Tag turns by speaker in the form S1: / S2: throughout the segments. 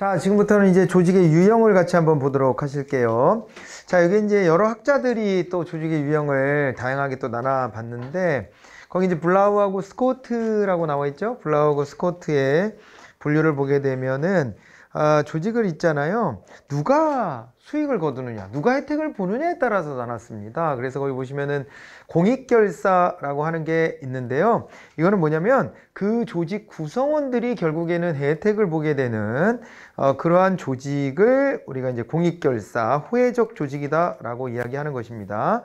S1: 자, 지금부터는 이제 조직의 유형을 같이 한번 보도록 하실게요. 자, 여기 이제 여러 학자들이 또 조직의 유형을 다양하게 또 나눠봤는데, 거기 이제 블라우하고 스코트라고 나와 있죠? 블라우하고 스코트의 분류를 보게 되면은, 아, 조직을 있잖아요. 누가 수익을 거두느냐, 누가 혜택을 보느냐에 따라서 나눴습니다. 그래서 거기 보시면은 공익결사라고 하는 게 있는데요. 이거는 뭐냐면 그 조직 구성원들이 결국에는 혜택을 보게 되는 어, 그러한 조직을 우리가 이제 공익결사, 후회적 조직이다라고 이야기하는 것입니다.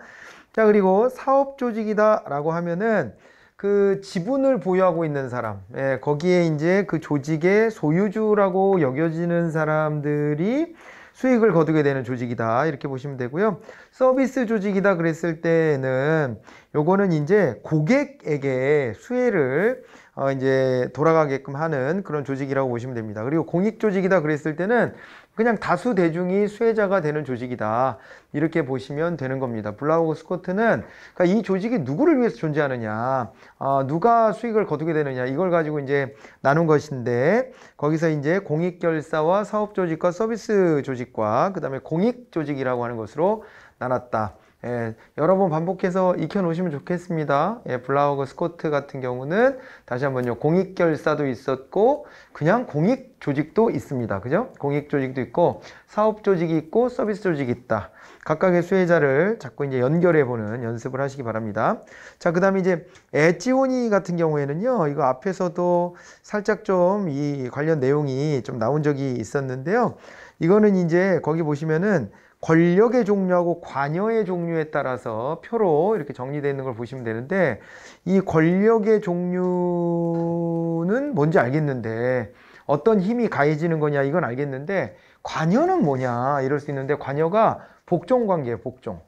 S1: 자, 그리고 사업조직이다라고 하면은 그 지분을 보유하고 있는 사람, 예, 거기에 이제 그 조직의 소유주라고 여겨지는 사람들이 수익을 거두게 되는 조직이다 이렇게 보시면 되고요 서비스 조직이다 그랬을 때는 요거는 이제 고객에게 수혜를 어 이제 돌아가게끔 하는 그런 조직이라고 보시면 됩니다 그리고 공익 조직이다 그랬을 때는 그냥 다수 대중이 수혜자가 되는 조직이다. 이렇게 보시면 되는 겁니다. 블라우 스코트는 그러니까 이 조직이 누구를 위해서 존재하느냐, 아, 누가 수익을 거두게 되느냐, 이걸 가지고 이제 나눈 것인데, 거기서 이제 공익결사와 사업조직과 서비스 조직과, 그 다음에 공익조직이라고 하는 것으로 나눴다. 예, 여러 번 반복해서 익혀 놓으시면 좋겠습니다. 예, 블라우그 스코트 같은 경우는 다시 한번요. 공익결사도 있었고 그냥 공익 조직도 있습니다. 그죠? 공익 조직도 있고 사업 조직이 있고 서비스 조직이 있다. 각각의 수혜자를 자꾸 이제 연결해 보는 연습을 하시기 바랍니다. 자, 그다음에 이제 에지오니 같은 경우에는요. 이거 앞에서도 살짝 좀 이 관련 내용이 좀 나온 적이 있었는데요. 이거는 이제 거기 보시면은 권력의 종류하고 관여의 종류에 따라서 표로 이렇게 정리되어 있는 걸 보시면 되는데 이 권력의 종류는 뭔지 알겠는데 어떤 힘이 가해지는 거냐 이건 알겠는데 관여는 뭐냐 이럴 수 있는데 관여가 복종 관계예요 복종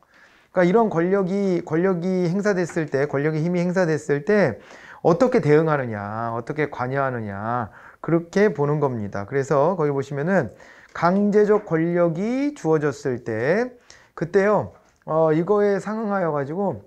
S1: 그러니까 이런 권력이 권력이 행사됐을 때 권력의 힘이 행사됐을 때 어떻게 대응하느냐 어떻게 관여하느냐 그렇게 보는 겁니다 그래서 거기 보시면은 강제적 권력이 주어졌을 때 그때요 어, 이거에 상응하여 가지고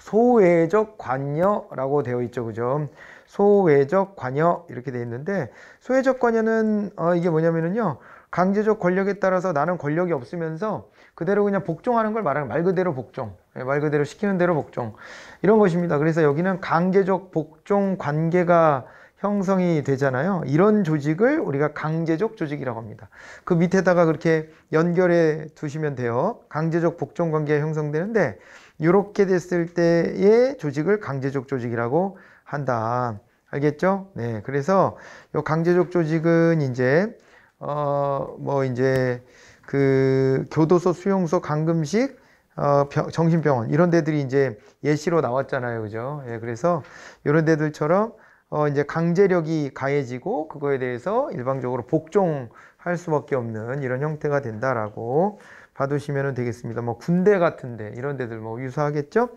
S1: 소외적 관여라고 되어 있죠 그죠 소외적 관여 이렇게 되어 있는데 소외적 관여는 어, 이게 뭐냐면은요 강제적 권력에 따라서 나는 권력이 없으면서 그대로 그냥 복종하는 걸 말하는 말 그대로 복종 예, 말 그대로 시키는 대로 복종 이런 것입니다 그래서 여기는 강제적 복종 관계가 형성이 되잖아요. 이런 조직을 우리가 강제적 조직이라고 합니다. 그 밑에다가 그렇게 연결해 두시면 돼요. 강제적 복종 관계가 형성되는데 이렇게 됐을 때의 조직을 강제적 조직이라고 한다. 알겠죠? 네. 그래서 요 강제적 조직은 이제 어 뭐 이제 그 교도소, 수용소, 강금식 어, 병, 정신병원 이런 데들이 이제 예시로 나왔잖아요, 그죠? 예, 그래서 이런 데들처럼 어 이제 강제력이 가해지고 그거에 대해서 일방적으로 복종할 수밖에 없는 이런 형태가 된다라고 봐두시면 되겠습니다. 뭐 군대 같은데 이런 데들 뭐 유사하겠죠?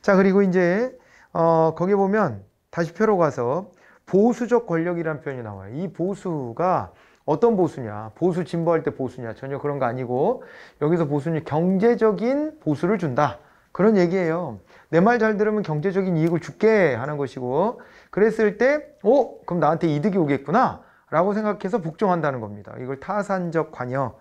S1: 자 그리고 이제 어 거기 보면 다시 표로 가서 보수적 권력이라는 표현이 나와요. 이 보수가 어떤 보수냐 보수 진보할 때 보수냐 전혀 그런 거 아니고 여기서 보수는 경제적인 보수를 준다 그런 얘기예요 내말잘 들으면 경제적인 이익을 줄게 하는 것이고 그랬을 때 어? 그럼 나한테 이득이 오겠구나 라고 생각해서 복종한다는 겁니다. 이걸 타산적 관여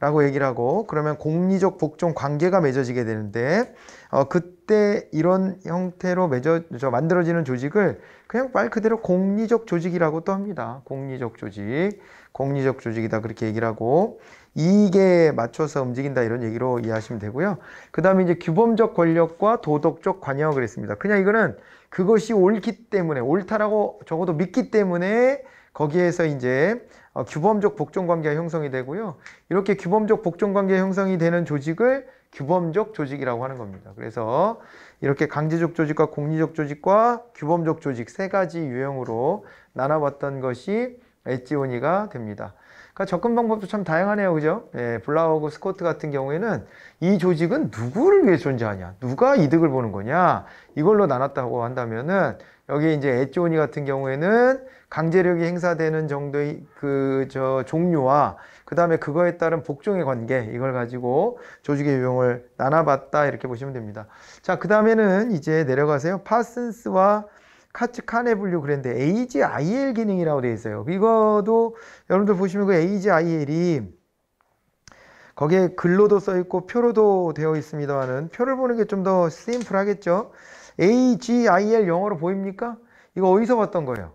S1: 라고 얘기를 하고 그러면 공리적 복종 관계가 맺어지게 되는데 어, 그때 이런 형태로 맺어 저 만들어지는 조직을 그냥 말 그대로 공리적 조직이라고 또 합니다. 공리적 조직, 공리적 조직이다 그렇게 얘기를 하고 이익에 맞춰서 움직인다 이런 얘기로 이해하시면 되고요. 그 다음에 이제 규범적 권력과 도덕적 관여 그랬습니다. 그냥 이거는 그것이 옳기 때문에 옳다라고 적어도 믿기 때문에 거기에서 이제 어, 규범적 복종관계가 형성이 되고요. 이렇게 규범적 복종관계 형성이 되는 조직을 규범적 조직이라고 하는 겁니다. 그래서 이렇게 강제적 조직과 공리적 조직과 규범적 조직 세 가지 유형으로 나눠봤던 것이 엣지오니가 됩니다. 그러니까 접근 방법도 참 다양하네요. 그죠? 예, 블라우하고 스쿼트 같은 경우에는 이 조직은 누구를 위해 존재하냐? 누가 이득을 보는 거냐? 이걸로 나눴다고 한다면은 여기 이제 에조니 e 같은 경우에는 강제력이 행사되는 정도의 그 저 종류와 그 다음에 그거에 따른 복종의 관계 이걸 가지고 조직의 유형을 나눠봤다 이렇게 보시면 됩니다. 자그 다음에는 이제 내려가세요. 파슨스와 카츠카네 블류 그랬는데 AGIL 기능이라고 되어 있어요. 이거도 여러분들 보시면 그 AGIL이 거기에 글로도 써 있고 표로도 되어 있습니다만은 표를 보는 게 좀 더 심플하겠죠. AGIL 영어로 보입니까? 이거 어디서 봤던 거예요?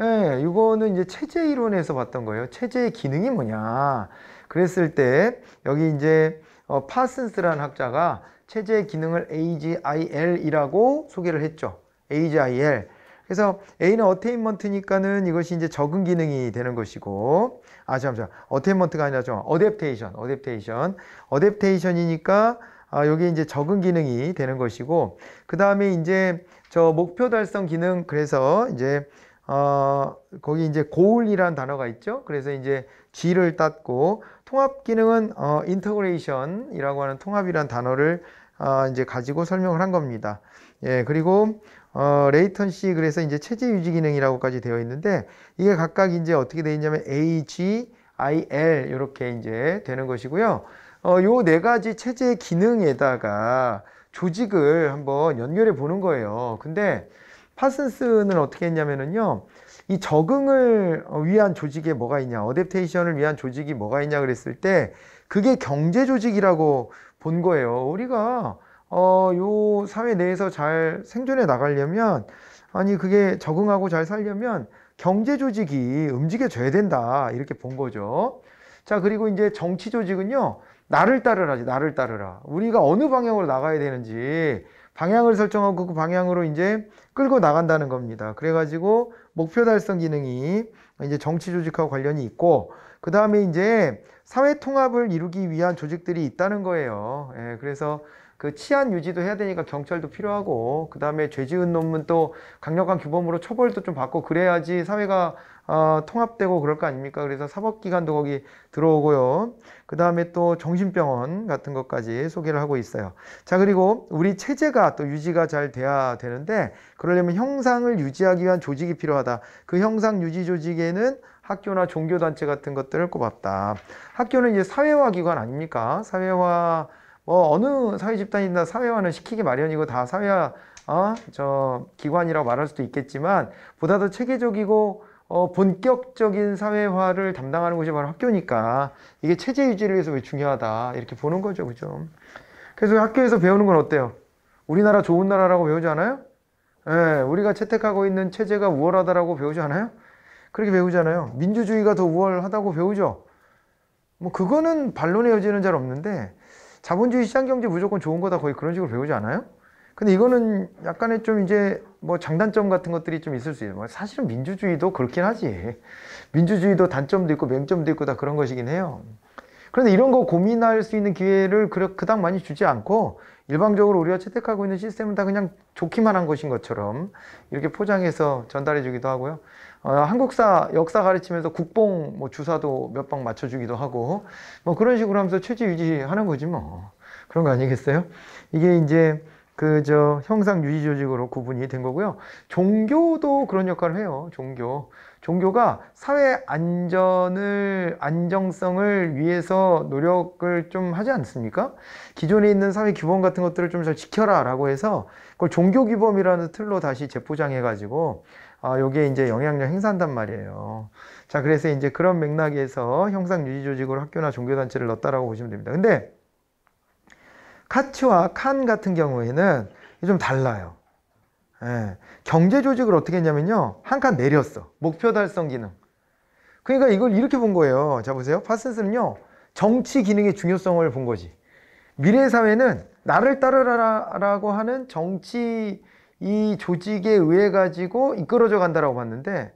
S1: 예, 이거는 이제 체제 이론에서 봤던 거예요. 체제의 기능이 뭐냐? 그랬을 때 여기 이제 어, 파슨스라는 학자가 체제의 기능을 AGIL이라고 소개를 했죠. AGIL. 그래서 A는 어테인먼트니까는 이것이 이제 적응 기능이 되는 것이고 아 잠시만 어테인먼트가 아니라 좀 어댑테이션 어댑테이션 어댑테이션이니까 아, 여기 이제 적응 기능이 되는 것이고 그 다음에 이제 저 목표 달성 기능 그래서 이제 어, 거기 이제 고울이라는 단어가 있죠. 그래서 이제 G를 땄고 통합 기능은 어, 인터그레이션이라고 하는 통합이란 단어를 어, 이제 가지고 설명을 한 겁니다. 예, 그리고 어, 레이턴시 그래서 이제 체제 유지 기능이라고까지 되어 있는데 이게 각각 이제 어떻게 되어 있냐면 AG, IL 이렇게 이제 되는 것이고요. 어, 요 네 가지 체제 기능에다가 조직을 한번 연결해 보는 거예요. 근데 파슨스는 어떻게 했냐면은요. 이 적응을 위한 조직에 뭐가 있냐, 어댑테이션을 위한 조직이 뭐가 있냐 그랬을 때 그게 경제 조직이라고 본 거예요. 우리가 어, 요 사회 내에서 잘 생존해 나가려면 아니 그게 적응하고 잘 살려면 경제 조직이 움직여줘야 된다 이렇게 본 거죠. 자 그리고 이제 정치 조직은요 나를 따르라지 나를 따르라 우리가 어느 방향으로 나가야 되는지 방향을 설정하고 그 방향으로 이제 끌고 나간다는 겁니다. 그래가지고 목표 달성 기능이 이제 정치 조직하고 관련이 있고 그 다음에 이제 사회 통합을 이루기 위한 조직들이 있다는 거예요. 예, 그래서 그 치안 유지도 해야 되니까 경찰도 필요하고 그 다음에 죄지은 놈은 또 강력한 규범으로 처벌도 좀 받고 그래야지 사회가 어, 통합되고 그럴 거 아닙니까? 그래서 사법기관도 거기 들어오고요. 그 다음에 또 정신병원 같은 것까지 소개를 하고 있어요. 자, 그리고 우리 체제가 또 유지가 잘 돼야 되는데, 그러려면 형상을 유지하기 위한 조직이 필요하다. 그 형상 유지 조직에는 학교나 종교단체 같은 것들을 꼽았다. 학교는 이제 사회화 기관 아닙니까? 사회화 뭐 어느 사회 집단이나 사회화는 시키기 마련이고 다 사회화 어? 저 기관이라고 말할 수도 있겠지만 보다 더 체계적이고 어, 본격적인 사회화를 담당하는 곳이 바로 학교니까 이게 체제 유지를 위해서 왜 중요하다 이렇게 보는 거죠 그죠 그래서 학교에서 배우는 건 어때요 우리나라 좋은 나라라고 배우지 않아요 예 우리가 채택하고 있는 체제가 우월하다라고 배우지 않아요 그렇게 배우잖아요 민주주의가 더 우월하다고 배우죠 뭐 그거는 반론의 여지는 잘 없는데 자본주의 시장 경제 무조건 좋은 거다 거의 그런 식으로 배우지 않아요? 근데 이거는 약간의 좀 이제 뭐 장단점 같은 것들이 좀 있을 수 있어요. 뭐 사실은 민주주의도 그렇긴 하지. 민주주의도 단점도 있고 맹점도 있고 다 그런 것이긴 해요. 그런데 이런 거 고민할 수 있는 기회를 그닥 많이 주지 않고 일방적으로 우리가 채택하고 있는 시스템은 다 그냥 좋기만 한 것인 것처럼 이렇게 포장해서 전달해 주기도 하고요. 어, 한국사 역사 가르치면서 국뽕 뭐 주사도 몇 방 맞춰주기도 하고 뭐 그런 식으로 하면서 체질 유지하는 거지 뭐 그런 거 아니겠어요? 이게 이제 그 저 형상 유지 조직으로 구분이 된 거고요. 종교도 그런 역할을 해요. 종교. 종교가 사회 안전을 안정성을 위해서 노력을 좀 하지 않습니까? 기존에 있는 사회 규범 같은 것들을 좀 잘 지켜라라고 해서 그걸 종교 규범이라는 틀로 다시 재포장해 가지고 아, 요게 이제 영향력 행사한단 말이에요. 자, 그래서 이제 그런 맥락에서 형상 유지 조직으로 학교나 종교 단체를 넣었다라고 보시면 됩니다. 근데 카츠와 칸 같은 경우에는 좀 달라요. 예. 경제 조직을 어떻게 했냐면요. 한 칸 내렸어. 목표 달성 기능. 그러니까 이걸 이렇게 본 거예요. 자, 보세요. 파슨스는요. 정치 기능의 중요성을 본 거지. 미래 사회는 나를 따르라라고 하는 정치 이 조직에 의해 가지고 이끌어져 간다라고 봤는데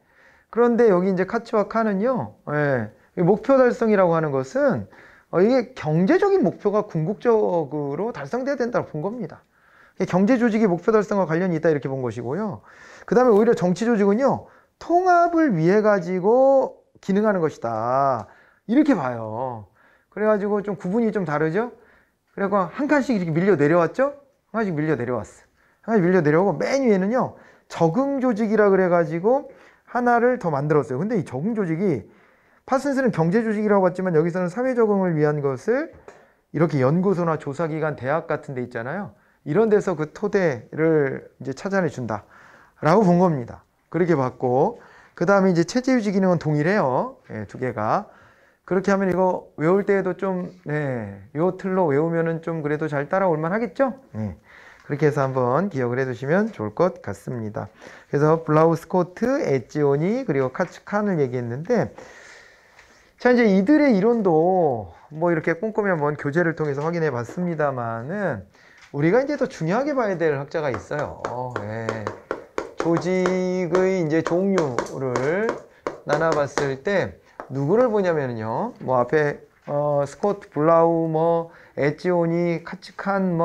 S1: 그런데 여기 이제 카츠와 카는요. 예, 목표 달성이라고 하는 것은 어, 이게 경제적인 목표가 궁극적으로 달성돼야 된다고 본 겁니다. 경제 조직이 목표 달성과 관련이 있다 이렇게 본 것이고요. 그 다음에 오히려 정치 조직은요. 통합을 위해 가지고 기능하는 것이다. 이렇게 봐요. 그래가지고 좀 구분이 좀 다르죠? 그래서 한 칸씩 이렇게 밀려 내려왔죠? 한 칸씩 밀려 내려왔어. 하나 아, 밀려 내려오고 맨 위에는요 적응 조직이라 그래가지고 하나를 더 만들었어요. 근데 이 적응 조직이 파슨스는 경제 조직이라고 봤지만 여기서는 사회 적응을 위한 것을 이렇게 연구소나 조사기관, 대학 같은 데 있잖아요. 이런 데서 그 토대를 이제 찾아내 준다. 라고 본 겁니다. 그렇게 봤고, 그 다음에 이제 체제 유지 기능은 동일해요. 예, 두 개가. 그렇게 하면 이거 외울 때에도 좀, 네, 예, 요 틀로 외우면은 좀 그래도 잘 따라올만 하겠죠? 네. 그렇게 해서 한번 기억을 해두시면 좋을 것 같습니다. 그래서 블라우스 코트, 엣지오니 그리고 카츠칸을 얘기했는데 자 이제 이들의 이론도 뭐 이렇게 꼼꼼히 한번 교재를 통해서 확인해 봤습니다만은 우리가 이제 더 중요하게 봐야 될 학자가 있어요. 어, 예. 조직의 이제 종류를 나눠봤을 때 누구를 보냐면요. 뭐 앞에 어, 스콧 블라우머 에지온이 카츠칸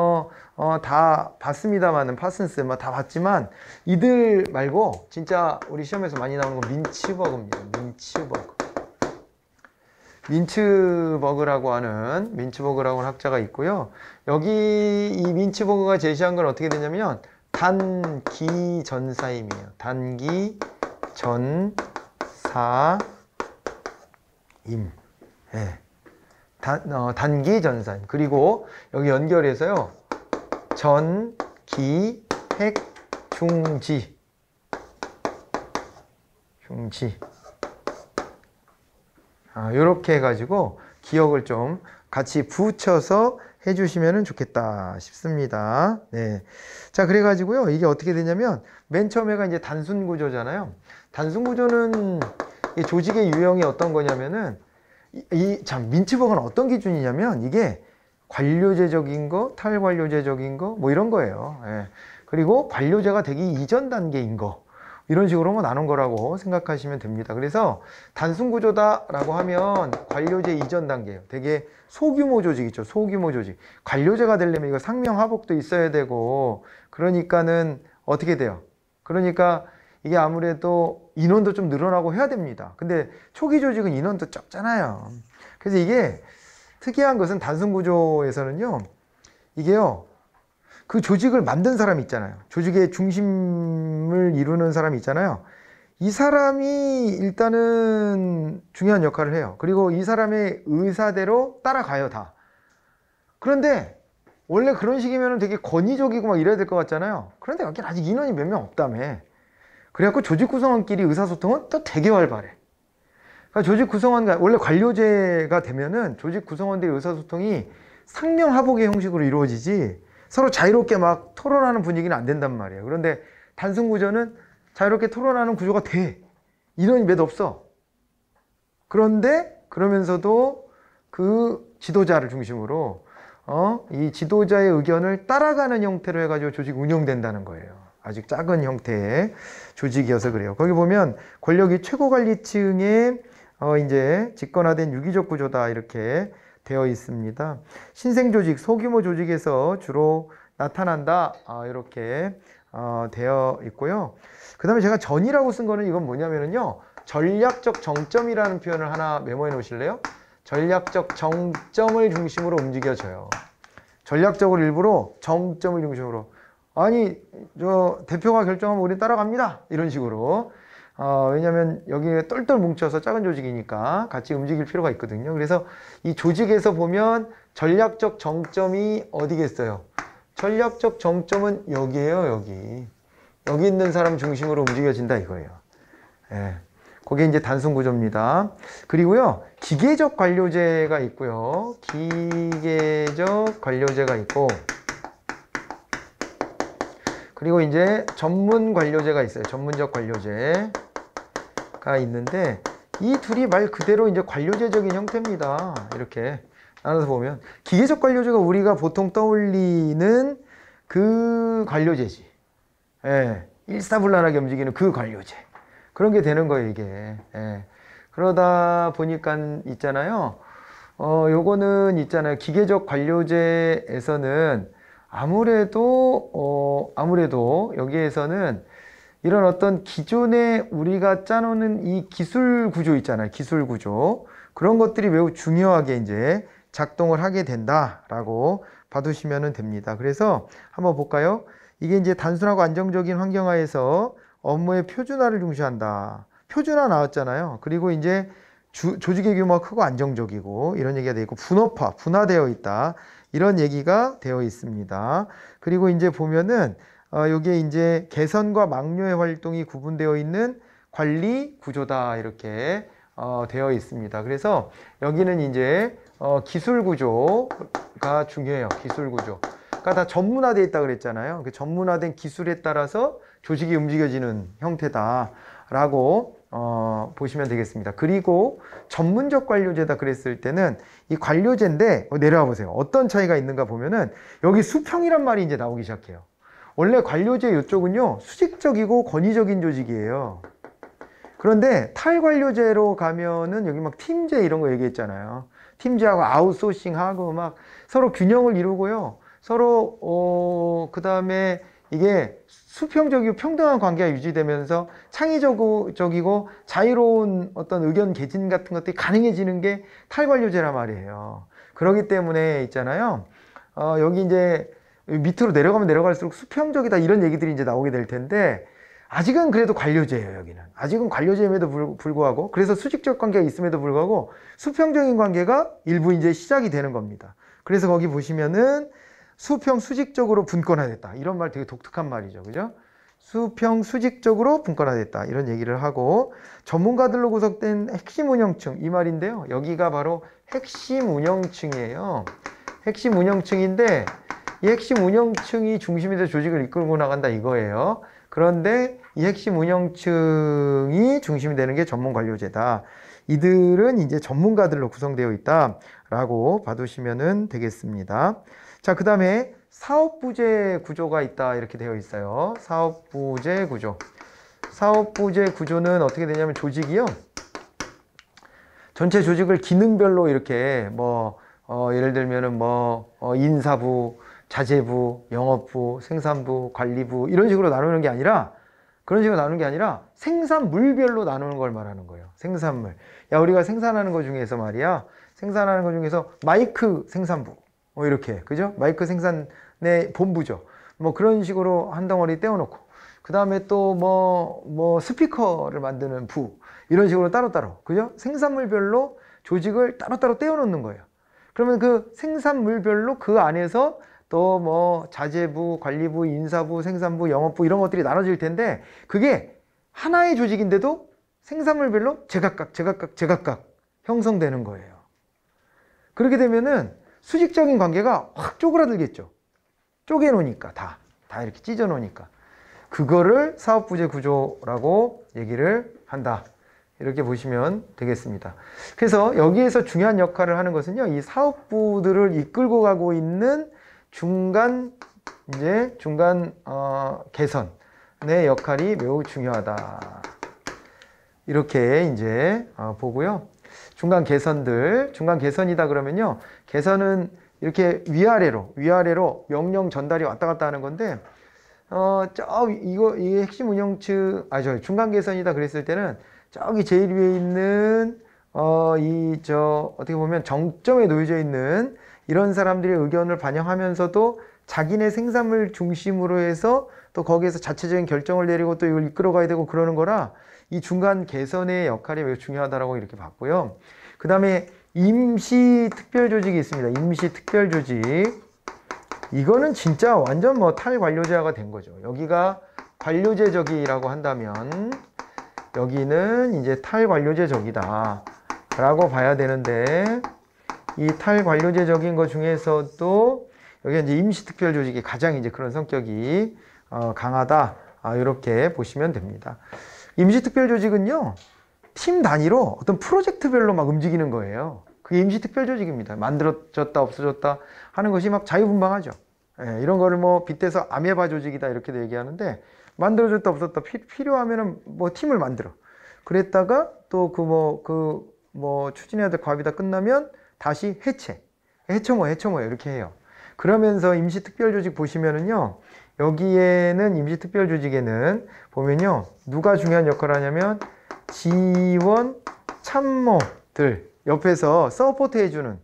S1: 뭐다 어, 봤습니다만은 파슨스 뭐 다 봤지만 이들 말고 진짜 우리 시험에서 많이 나오는 건 민츠버그입니다. 민츠버그. 민츠버그라고 하는 민츠버그라고 하는 학자가 있고요. 여기 이 민츠버그가 제시한 건 어떻게 되냐면 단기전사임이에요. 단기전사임. 예. 네. 단, 어, 단기 전산 그리고 여기 연결해서요 전기 핵중지중지 아, 이렇게 해가지고 기억을 좀 같이 붙여서 해주시면 좋겠다 싶습니다. 네. 자, 그래가지고요. 이게 어떻게 되냐면, 맨 처음에가 이제 단순 구조잖아요. 단순 구조는 조직의 유형이 어떤 거냐면은, 이참 민트버거는 어떤 기준이냐면 이게 관료제적인 거, 탈관료제적인 거 뭐 이런 거예요. 예. 그리고 관료제가 되기 이전 단계인 거 이런 식으로 뭐 나눈 거라고 생각하시면 됩니다. 그래서 단순 구조다라고 하면 관료제 이전 단계예요. 되게 소규모 조직이죠. 소규모 조직. 관료제가 되려면 이거 상명하복도 있어야 되고 그러니까는 어떻게 돼요? 그러니까 이게 아무래도 인원도 좀 늘어나고 해야 됩니다. 근데 초기 조직은 인원도 적잖아요. 그래서 이게 특이한 것은 단순 구조에서는요. 이게요. 그 조직을 만든 사람 있잖아요. 조직의 중심을 이루는 사람 있잖아요. 이 사람이 일단은 중요한 역할을 해요. 그리고 이 사람의 의사대로 따라가요, 다. 그런데 원래 그런 식이면 되게 권위적이고 막 이래야 될 것 같잖아요. 그런데 여기 아직 인원이 몇 명 없다며. 그래갖고 조직 구성원끼리 의사소통은 또 되게 활발해. 그러니까 조직 구성원, 그러니까 원래 관료제가 되면은 조직 구성원들의 의사소통이 상명하복의 형식으로 이루어지지 서로 자유롭게 막 토론하는 분위기는 안 된단 말이에요. 그런데 단순 구조는 자유롭게 토론하는 구조가 돼. 인원이 몇 없어. 그런데 그러면서도 그 지도자를 중심으로 어? 이 지도자의 의견을 따라가는 형태로 해가지고 조직 운영된다는 거예요. 아직 작은 형태의 조직이어서 그래요. 거기 보면 권력이 최고 관리층의 어 이제 집권화된 유기적 구조다 이렇게 되어 있습니다. 신생 조직, 소규모 조직에서 주로 나타난다 아, 이렇게 어, 되어 있고요. 그 다음에 제가 전이라고 쓴 거는 이건 뭐냐면요. 은 전략적 정점이라는 표현을 하나 메모해 놓으실래요? 전략적 정점을 중심으로 움직여져요. 전략적으로 일부러 정점을 중심으로 아니 저 대표가 결정하면 우리 따라갑니다 이런 식으로 어, 왜냐하면 여기에 똘똘 뭉쳐서 작은 조직이니까 같이 움직일 필요가 있거든요 그래서 이 조직에서 보면 전략적 정점이 어디겠어요 전략적 정점은 여기에요 여기 여기 있는 사람 중심으로 움직여진다 이거예요 예. 그게 이제 단순 구조입니다 그리고요 기계적 관료제가 있고요 기계적 관료제가 있고 그리고 이제 전문 관료제가 있어요. 전문적 관료제가 있는데 이 둘이 말 그대로 이제 관료제적인 형태입니다. 이렇게 나눠서 보면 기계적 관료제가 우리가 보통 떠올리는 그 관료제지. 예. 일사불란하게 움직이는 그 관료제. 그런 게 되는 거예요, 이게. 예. 그러다 보니까 있잖아요. 어, 요거는 있잖아요. 기계적 관료제에서는 아무래도 어, 아무래도 여기에서는 이런 어떤 기존에 우리가 짜놓는 이 기술 구조 있잖아요. 기술 구조. 그런 것들이 매우 중요하게 이제 작동을 하게 된다라고 봐두시면 됩니다. 그래서 한번 볼까요? 이게 이제 단순하고 안정적인 환경하에서 업무의 표준화를 중시한다. 표준화 나왔잖아요. 그리고 이제 주, 조직의 규모가 크고 안정적이고 이런 얘기가 되고 분업화, 분화되어 있다. 이런 얘기가 되어 있습니다. 그리고 이제 보면은 어, 요게 이제 개선과 망료의 활동이 구분되어 있는 관리 구조다 이렇게 어, 되어 있습니다. 그래서 여기는 이제 어, 기술 구조가 중요해요. 기술 구조. 그러니까 다 전문화돼 있다 그랬잖아요. 그 전문화된 기술에 따라서 조직이 움직여지는 형태다라고 어, 보시면 되겠습니다. 그리고 전문적 관료제다 그랬을 때는 이 관료제인데 어, 내려와 보세요. 어떤 차이가 있는가 보면은 여기 수평이란 말이 이제 나오기 시작해요. 원래 관료제 이쪽은요 수직적이고 권위적인 조직이에요. 그런데 탈관료제로 가면은 여기 막 팀제 이런 거 얘기했잖아요. 팀제하고 아웃소싱하고 막 서로 균형을 이루고요. 서로 어, 그 다음에 이게 수평적이고 평등한 관계가 유지되면서 창의적이고 자유로운 어떤 의견 개진 같은 것들이 가능해지는 게 탈관료제란 말이에요. 그러기 때문에 있잖아요. 어, 여기 이제 밑으로 내려가면 내려갈수록 수평적이다 이런 얘기들이 이제 나오게 될 텐데 아직은 그래도 관료제예요 여기는 아직은 관료제임에도 불구하고 그래서 수직적 관계가 있음에도 불구하고 수평적인 관계가 일부 이제 시작이 되는 겁니다 그래서 거기 보시면은 수평 수직적으로 분권화됐다. 이런 말 되게 독특한 말이죠. 그죠? 수평 수직적으로 분권화됐다. 이런 얘기를 하고 전문가들로 구성된 핵심 운영층 이 말인데요. 여기가 바로 핵심 운영층이에요. 핵심 운영층인데 이 핵심 운영층이 중심이 돼 조직을 이끌고 나간다 이거예요. 그런데 이 핵심 운영층이 중심이 되는 게 전문 관료제다. 이들은 이제 전문가들로 구성되어 있다라고 봐두시면 되겠습니다. 자, 그 다음에 사업부재 구조가 있다 이렇게 되어 있어요. 사업부재 구조. 사업부재 구조는 어떻게 되냐면 조직이요. 전체 조직을 기능별로 이렇게 뭐 어, 예를 들면은 뭐 어, 인사부, 자재부, 영업부, 생산부, 관리부 이런 식으로 나누는 게 아니라 그런 식으로 나누는 게 아니라 생산물별로 나누는 걸 말하는 거예요. 생산물. 야 우리가 생산하는 것 중에서 말이야. 생산하는 것 중에서 마이크 생산부 뭐 이렇게 그죠? 마이크 생산의 본부죠. 뭐 그런 식으로 한 덩어리 떼어놓고 그 다음에 또 뭐뭐 뭐 스피커를 만드는 부 이런 식으로 따로따로 그죠? 생산물별로 조직을 따로따로 떼어놓는 거예요. 그러면 그 생산물별로 그 안에서 또 뭐 자재부, 관리부, 인사부, 생산부, 영업부 이런 것들이 나눠질 텐데 그게 하나의 조직인데도 생산물별로 제각각 제각각 제각각 형성되는 거예요. 그렇게 되면은 수직적인 관계가 확 쪼그라들겠죠. 쪼개놓으니까 다, 다 이렇게 찢어놓으니까. 그거를 사업부재 구조라고 얘기를 한다. 이렇게 보시면 되겠습니다. 그래서 여기에서 중요한 역할을 하는 것은요, 이 사업부들을 이끌고 가고 있는 중간, 이제 중간, 어, 개선의 역할이 매우 중요하다. 이렇게 이제 어, 보고요. 중간 개선들, 중간 개선이다 그러면요. 개선은 이렇게 위아래로 위아래로 명령 전달이 왔다 갔다 하는 건데 어 저 이거 이 핵심 운영층 아저 중간 개선이다 그랬을 때는 저기 제일 위에 있는 어 이 저 어떻게 보면 정점에 놓여져 있는 이런 사람들의 의견을 반영하면서도 자기네 생산물 중심으로 해서 또 거기에서 자체적인 결정을 내리고 또 이걸 이끌어가야 되고 그러는 거라 이 중간 개선의 역할이 매우 중요하다라고 이렇게 봤고요. 그 다음에 임시 특별 조직이 있습니다. 임시 특별 조직. 이거는 진짜 완전 뭐 탈관료제화가 된 거죠. 여기가 관료제적이라고 한다면 여기는 이제 탈관료제적이다. 라고 봐야 되는데 이 탈관료제적인 것 중에서도 여기 이제 임시특별조직이 가장 이제 그런 성격이 어, 강하다. 아, 이렇게 보시면 됩니다. 임시특별조직은요, 팀 단위로 어떤 프로젝트별로 막 움직이는 거예요. 그게 임시특별조직입니다. 만들어졌다 없어졌다 하는 것이 막 자유분방하죠. 예, 이런 거를 뭐 빗대서 아메바 조직이다 이렇게도 얘기하는데 만들어졌다 없었다 피, 필요하면은 뭐 팀을 만들어. 그랬다가 또 그뭐 그뭐 그 뭐 추진해야 될 과업이 다 끝나면 다시 해체. 해처모 해처모 이렇게 해요. 그러면서 임시특별조직 보시면은요. 여기에는 임시특별조직에는 보면요 누가 중요한 역할을 하냐면 지원 참모들 옆에서 서포트 해주는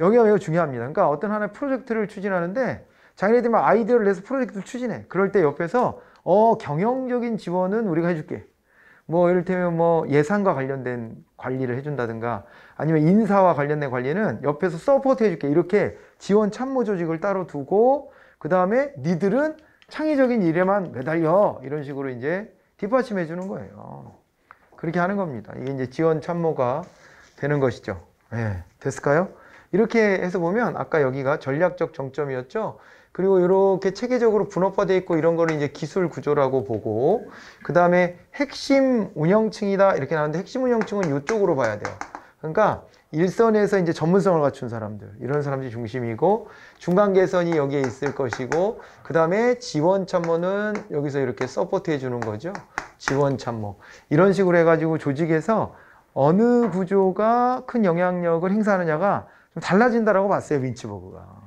S1: 여기가 매우 중요합니다. 그러니까 어떤 하나의 프로젝트를 추진하는데 자기네들만 아이디어를 내서 프로젝트를 추진해. 그럴 때 옆에서 어 경영적인 지원은 우리가 해줄게. 뭐 이를테면 뭐 예산과 관련된 관리를 해준다든가 아니면 인사와 관련된 관리는 옆에서 서포트 해줄게 이렇게 지원 참모 조직을 따로 두고 그 다음에 니들은 창의적인 일에만 매달려 이런 식으로 이제 뒷받침해 주는 거예요 그렇게 하는 겁니다 이게 이제 지원 참모가 되는 것이죠. 예, 됐을까요? 이렇게 해서 보면 아까 여기가 전략적 정점이었죠. 그리고 이렇게 체계적으로 분업화되어 있고 이런 거를 이제 기술 구조라고 보고 그 다음에 핵심 운영층이다 이렇게 나왔는데 핵심 운영층은 이쪽으로 봐야 돼요. 그러니까 일선에서 이제 전문성을 갖춘 사람들 이런 사람들이 중심이고 중간 개선이 여기에 있을 것이고 그 다음에 지원 참모는 여기서 이렇게 서포트 해주는 거죠. 지원 참모 이런 식으로 해가지고 조직에서 어느 구조가 큰 영향력을 행사하느냐가 좀 달라진다라고 봤어요 윈치버그가.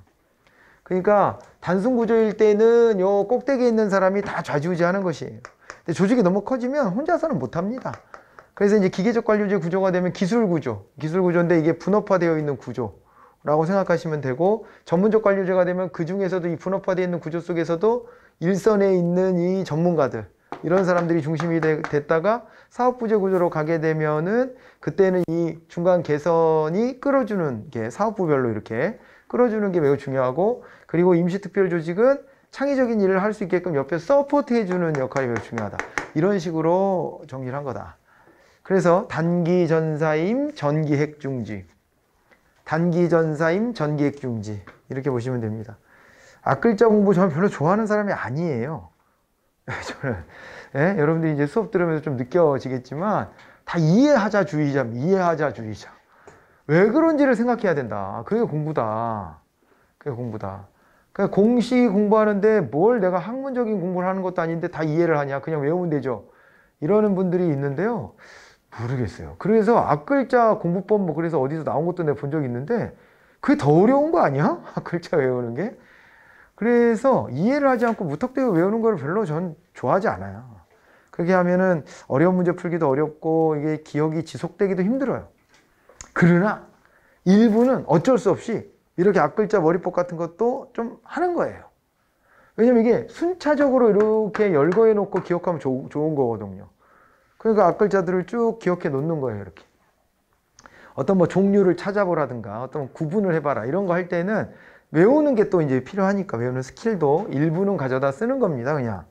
S1: 그러니까 단순 구조일 때는 요 꼭대기에 있는 사람이 다 좌지우지하는 것이에요. 근데 조직이 너무 커지면 혼자서는 못합니다. 그래서 이제 기계적 관료제 구조가 되면 기술 구조, 기술 구조인데 이게 분업화되어 있는 구조. 라고 생각하시면 되고 전문적 관료제가 되면 그 중에서도 이 분업화되어 있는 구조 속에서도 일선에 있는 이 전문가들 이런 사람들이 중심이 되, 됐다가 사업 부재 구조로 가게 되면은 그때는 이 중간 개선이 끌어주는 게 사업부별로 이렇게 끌어주는 게 매우 중요하고 그리고 임시특별조직은 창의적인 일을 할 수 있게끔 옆에 서포트 해주는 역할이 매우 중요하다. 이런 식으로 정리를 한 거다. 그래서 단기 전사임 전기 핵중지 단기 전사임 전기 핵중지 이렇게 보시면 됩니다. 악글자 공부 저는 별로 좋아하는 사람이 아니에요. 저는 예? 여러분들이 이제 수업 들으면서 좀 느껴지겠지만 다 이해하자 주의자, 이해하자 주의자. 왜 그런지를 생각해야 된다. 아, 그게 공부다. 그게 공부다. 그러공식 그러니까 공부하는데 뭘 내가 학문적인 공부를 하는 것도 아닌데 다 이해를 하냐. 그냥 외우면 되죠. 이러는 분들이 있는데요. 모르겠어요. 그래서 앞글자 공부법 뭐 그래서 어디서 나온 것도 내가 본적 있는데 그게 더 어려운 거 아니야? 앞글자 외우는 게? 그래서 이해를 하지 않고 무턱대고 외우는 걸 별로 전 좋아하지 않아요. 그렇게 하면은 어려운 문제 풀기도 어렵고 이게 기억이 지속되기도 힘들어요. 그러나 일부는 어쩔 수 없이 이렇게 앞글자 머리복 같은 것도 좀 하는 거예요. 왜냐면 이게 순차적으로 이렇게 열거해 놓고 기억하면 조, 좋은 거거든요. 그러니까 앞글자들을 쭉 기억해 놓는 거예요, 이렇게. 어떤 뭐 종류를 찾아보라든가 어떤 뭐 구분을 해봐라 이런 거 할 때는 외우는 게 또 이제 필요하니까 외우는 스킬도 일부는 가져다 쓰는 겁니다. 그냥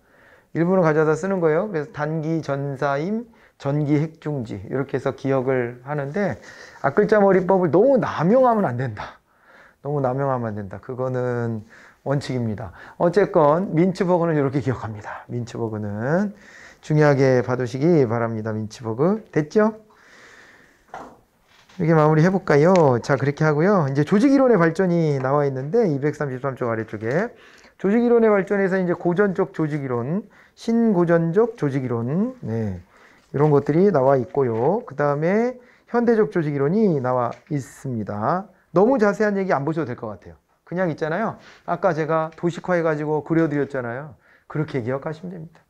S1: 일부는 가져다 쓰는 거예요. 그래서 단기 전사임, 전기 핵중지 이렇게 해서 기억을 하는데 앞글자 아, 머리법을 너무 남용하면 안 된다. 너무 남용하면 안 된다. 그거는 원칙입니다. 어쨌건 민츠버그는 이렇게 기억합니다. 민츠버그는 중요하게 봐두시기 바랍니다. 민츠버그 됐죠? 이렇게 마무리 해볼까요? 자, 그렇게 하고요. 이제 조직이론의 발전이 나와 있는데, 233쪽 아래쪽에. 조직이론의 발전에서 이제 고전적 조직이론, 신고전적 조직이론, 네. 이런 것들이 나와 있고요. 그 다음에 현대적 조직이론이 나와 있습니다. 너무 자세한 얘기 안 보셔도 될 것 같아요. 그냥 있잖아요. 아까 제가 도식화해가지고 그려드렸잖아요. 그렇게 기억하시면 됩니다.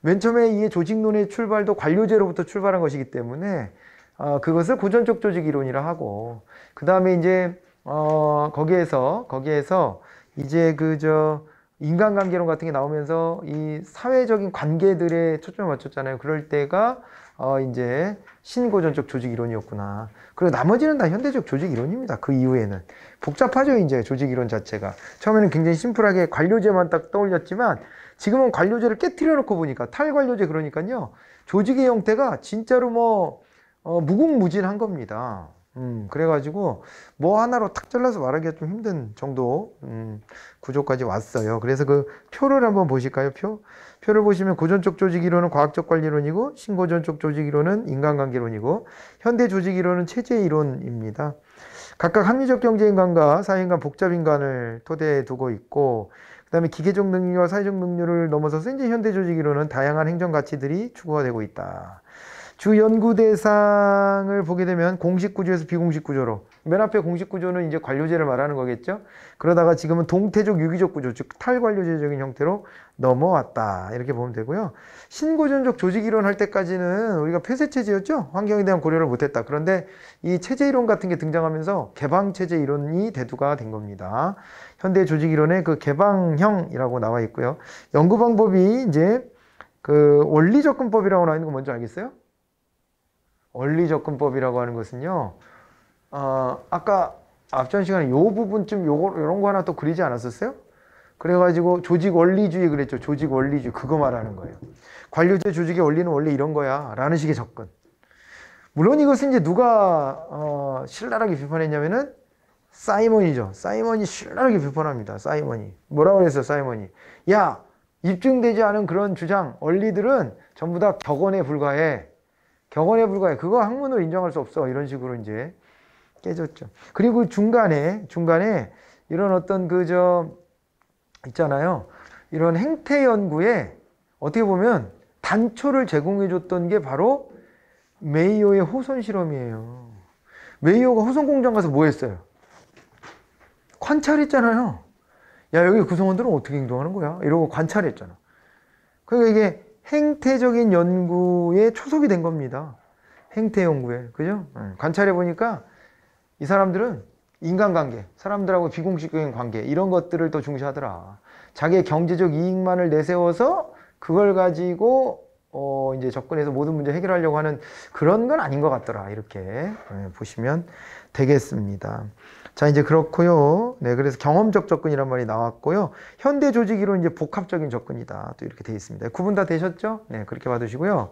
S1: 맨 처음에 이 조직론의 출발도 관료제로부터 출발한 것이기 때문에 어, 그것을 고전적 조직 이론이라 하고 그 다음에 이제 어, 거기에서 거기에서 이제 그저 인간관계론 같은 게 나오면서 이 사회적인 관계들에 초점을 맞췄잖아요. 그럴 때가 어, 이제 신고전적 조직 이론이었구나. 그리고 나머지는 다 현대적 조직 이론입니다. 그 이후에는. 복잡하죠, 이제 조직 이론 자체가. 처음에는 굉장히 심플하게 관료제만 딱 떠올렸지만 지금은 관료제를 깨뜨려 놓고 보니까 탈관료제 그러니까요. 조직의 형태가 진짜로 뭐 어, 무궁무진한 겁니다. 음, 그래가지고 뭐 하나로 탁 잘라서 말하기가 좀 힘든 정도 음, 구조까지 왔어요. 그래서 그 표를 한번 보실까요? 표 표를 보시면 고전적 조직 이론은 과학적 관리론이고 신고전적 조직 이론은 인간관계론이고 현대 조직 이론은 체제 이론입니다. 각각 합리적 경제인간과 사회인간 복잡인간을 토대에 두고 있고 그다음에 기계적 능률과 사회적 능률을 넘어서서 이제 현대 조직 이론은 다양한 행정 가치들이 추구가 되고 있다. 주 연구 대상을 보게 되면 공식 구조에서 비공식 구조로 맨 앞에 공식 구조는 이제 관료제를 말하는 거겠죠. 그러다가 지금은 동태적 유기적 구조 즉 탈관료제적인 형태로 넘어왔다 이렇게 보면 되고요. 신고전적 조직 이론 할 때까지는 우리가 폐쇄 체제였죠. 환경에 대한 고려를 못했다. 그런데 이 체제 이론 같은 게 등장하면서 개방 체제 이론이 대두가 된 겁니다. 현대 조직 이론의 그 개방형이라고 나와 있고요. 연구 방법이 이제 그 원리접근법이라고 나와 있는 거 먼저 알겠어요? 원리 접근법이라고 하는 것은요. 어, 아까 앞전 시간에 요 부분쯤 요거 요런 거 하나 또 그리지 않았었어요? 그래가지고 조직 원리주의 그랬죠. 조직 원리주의 그거 말하는 거예요. 관료제 조직의 원리는 원래 이런 거야라는 식의 접근. 물론 이것은 이제 누가 어, 신랄하게 비판했냐면은 사이먼이죠. 사이먼이 신랄하게 비판합니다. 사이먼이 뭐라고 그랬어요? 사이먼이 야 입증되지 않은 그런 주장 원리들은 전부 다 격언에 불과해. 경원에 불과해. 그거 학문으로 인정할 수 없어. 이런 식으로 이제 깨졌죠. 그리고 중간에, 중간에 이런 어떤 그, 저, 있잖아요. 이런 행태 연구에 어떻게 보면 단초를 제공해 줬던 게 바로 메이오의 호선 실험이에요. 메이오가 호선 공장 가서 뭐 했어요? 관찰했잖아요. 야, 여기 구성원들은 어떻게 행동하는 거야? 이러고 관찰했잖아. 그러니까 이게 행태적인 연구에 초석이된 겁니다. 행태 연구에. 그죠? 예. 관찰해 보니까 이 사람들은 인간관계, 사람들하고 비공식적인 관계 이런 것들을 더 중시하더라. 자기의 경제적 이익만을 내세워서 그걸 가지고 어 이제 접근해서 모든 문제 해결하려고 하는 그런 건 아닌 것 같더라. 이렇게 예, 보시면 되겠습니다. 자, 이제 그렇고요. 네, 그래서 경험적 접근이란 말이 나왔고요. 현대 조직이론 이제 복합적인 접근이다. 또 이렇게 되어 있습니다. 구분 다 되셨죠? 네, 그렇게 봐두시고요.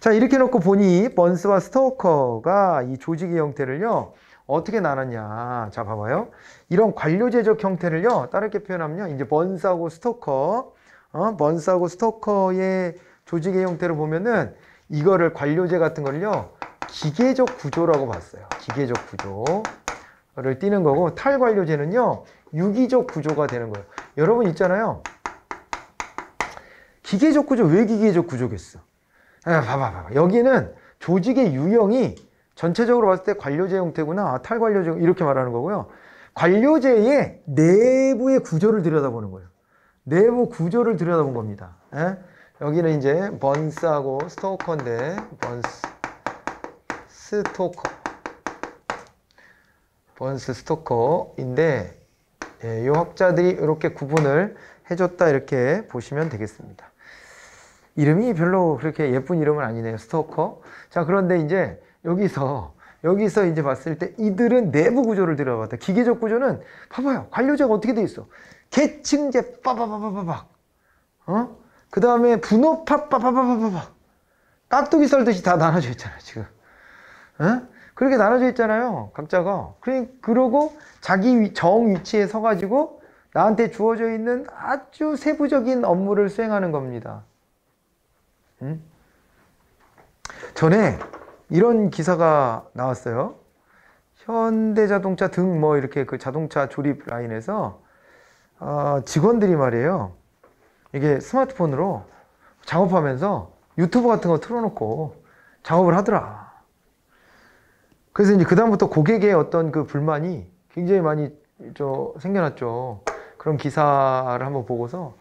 S1: 자, 이렇게 놓고 보니 번스와 스토커가 이 조직의 형태를요. 어떻게 나눴냐. 자, 봐봐요. 이런 관료제적 형태를요. 다르게 표현하면요. 이제 번스하고 스토커, 어, 번스하고 스토커의 조직의 형태를 보면은 이거를 관료제 같은 걸요. 기계적 구조라고 봤어요. 기계적 구조. 를 띄는 거고 탈관료제는요 유기적 구조가 되는 거예요 여러분 있잖아요 기계적 구조 왜 기계적 구조겠어 아, 봐봐 봐봐 여기는 조직의 유형이 전체적으로 봤을 때 관료제 형태구나 아, 탈관료제 이렇게 말하는 거고요 관료제의 내부의 구조를 들여다보는 거예요 내부 구조를 들여다본 겁니다 에? 예? 여기는 이제 번스하고 스토커인데 번스 스토커 번스 스토커인데 예, 이 학자들이 이렇게 구분을 해줬다 이렇게 보시면 되겠습니다. 이름이 별로 그렇게 예쁜 이름은 아니네요. 스토커. 자 그런데 이제 여기서 여기서 이제 봤을 때 이들은 내부 구조를 들어봤다. 기계적 구조는 봐봐요. 관료제가 어떻게 돼 있어? 계층제 빠바바바바박. 어? 그 다음에 분업파 빠바바바바박. 깍두기 썰듯이 다 나눠져 있잖아 지금. 어? 그렇게 나눠져 있잖아요. 각자가. 그러, 고 자기 정 위치에 서가지고 나한테 주어져 있는 아주 세부적인 업무를 수행하는 겁니다. 음? 전에 이런 기사가 나왔어요. 현대자동차 등 뭐 이렇게 그 자동차 조립 라인에서 어, 직원들이 말이에요. 이게 스마트폰으로 작업하면서 유튜브 같은 거 틀어놓고 작업을 하더라. 그래서 이제 그다음부터 고객의 어떤 그 불만이 굉장히 많이 저 생겨났죠. 그런 기사를 한번 보고서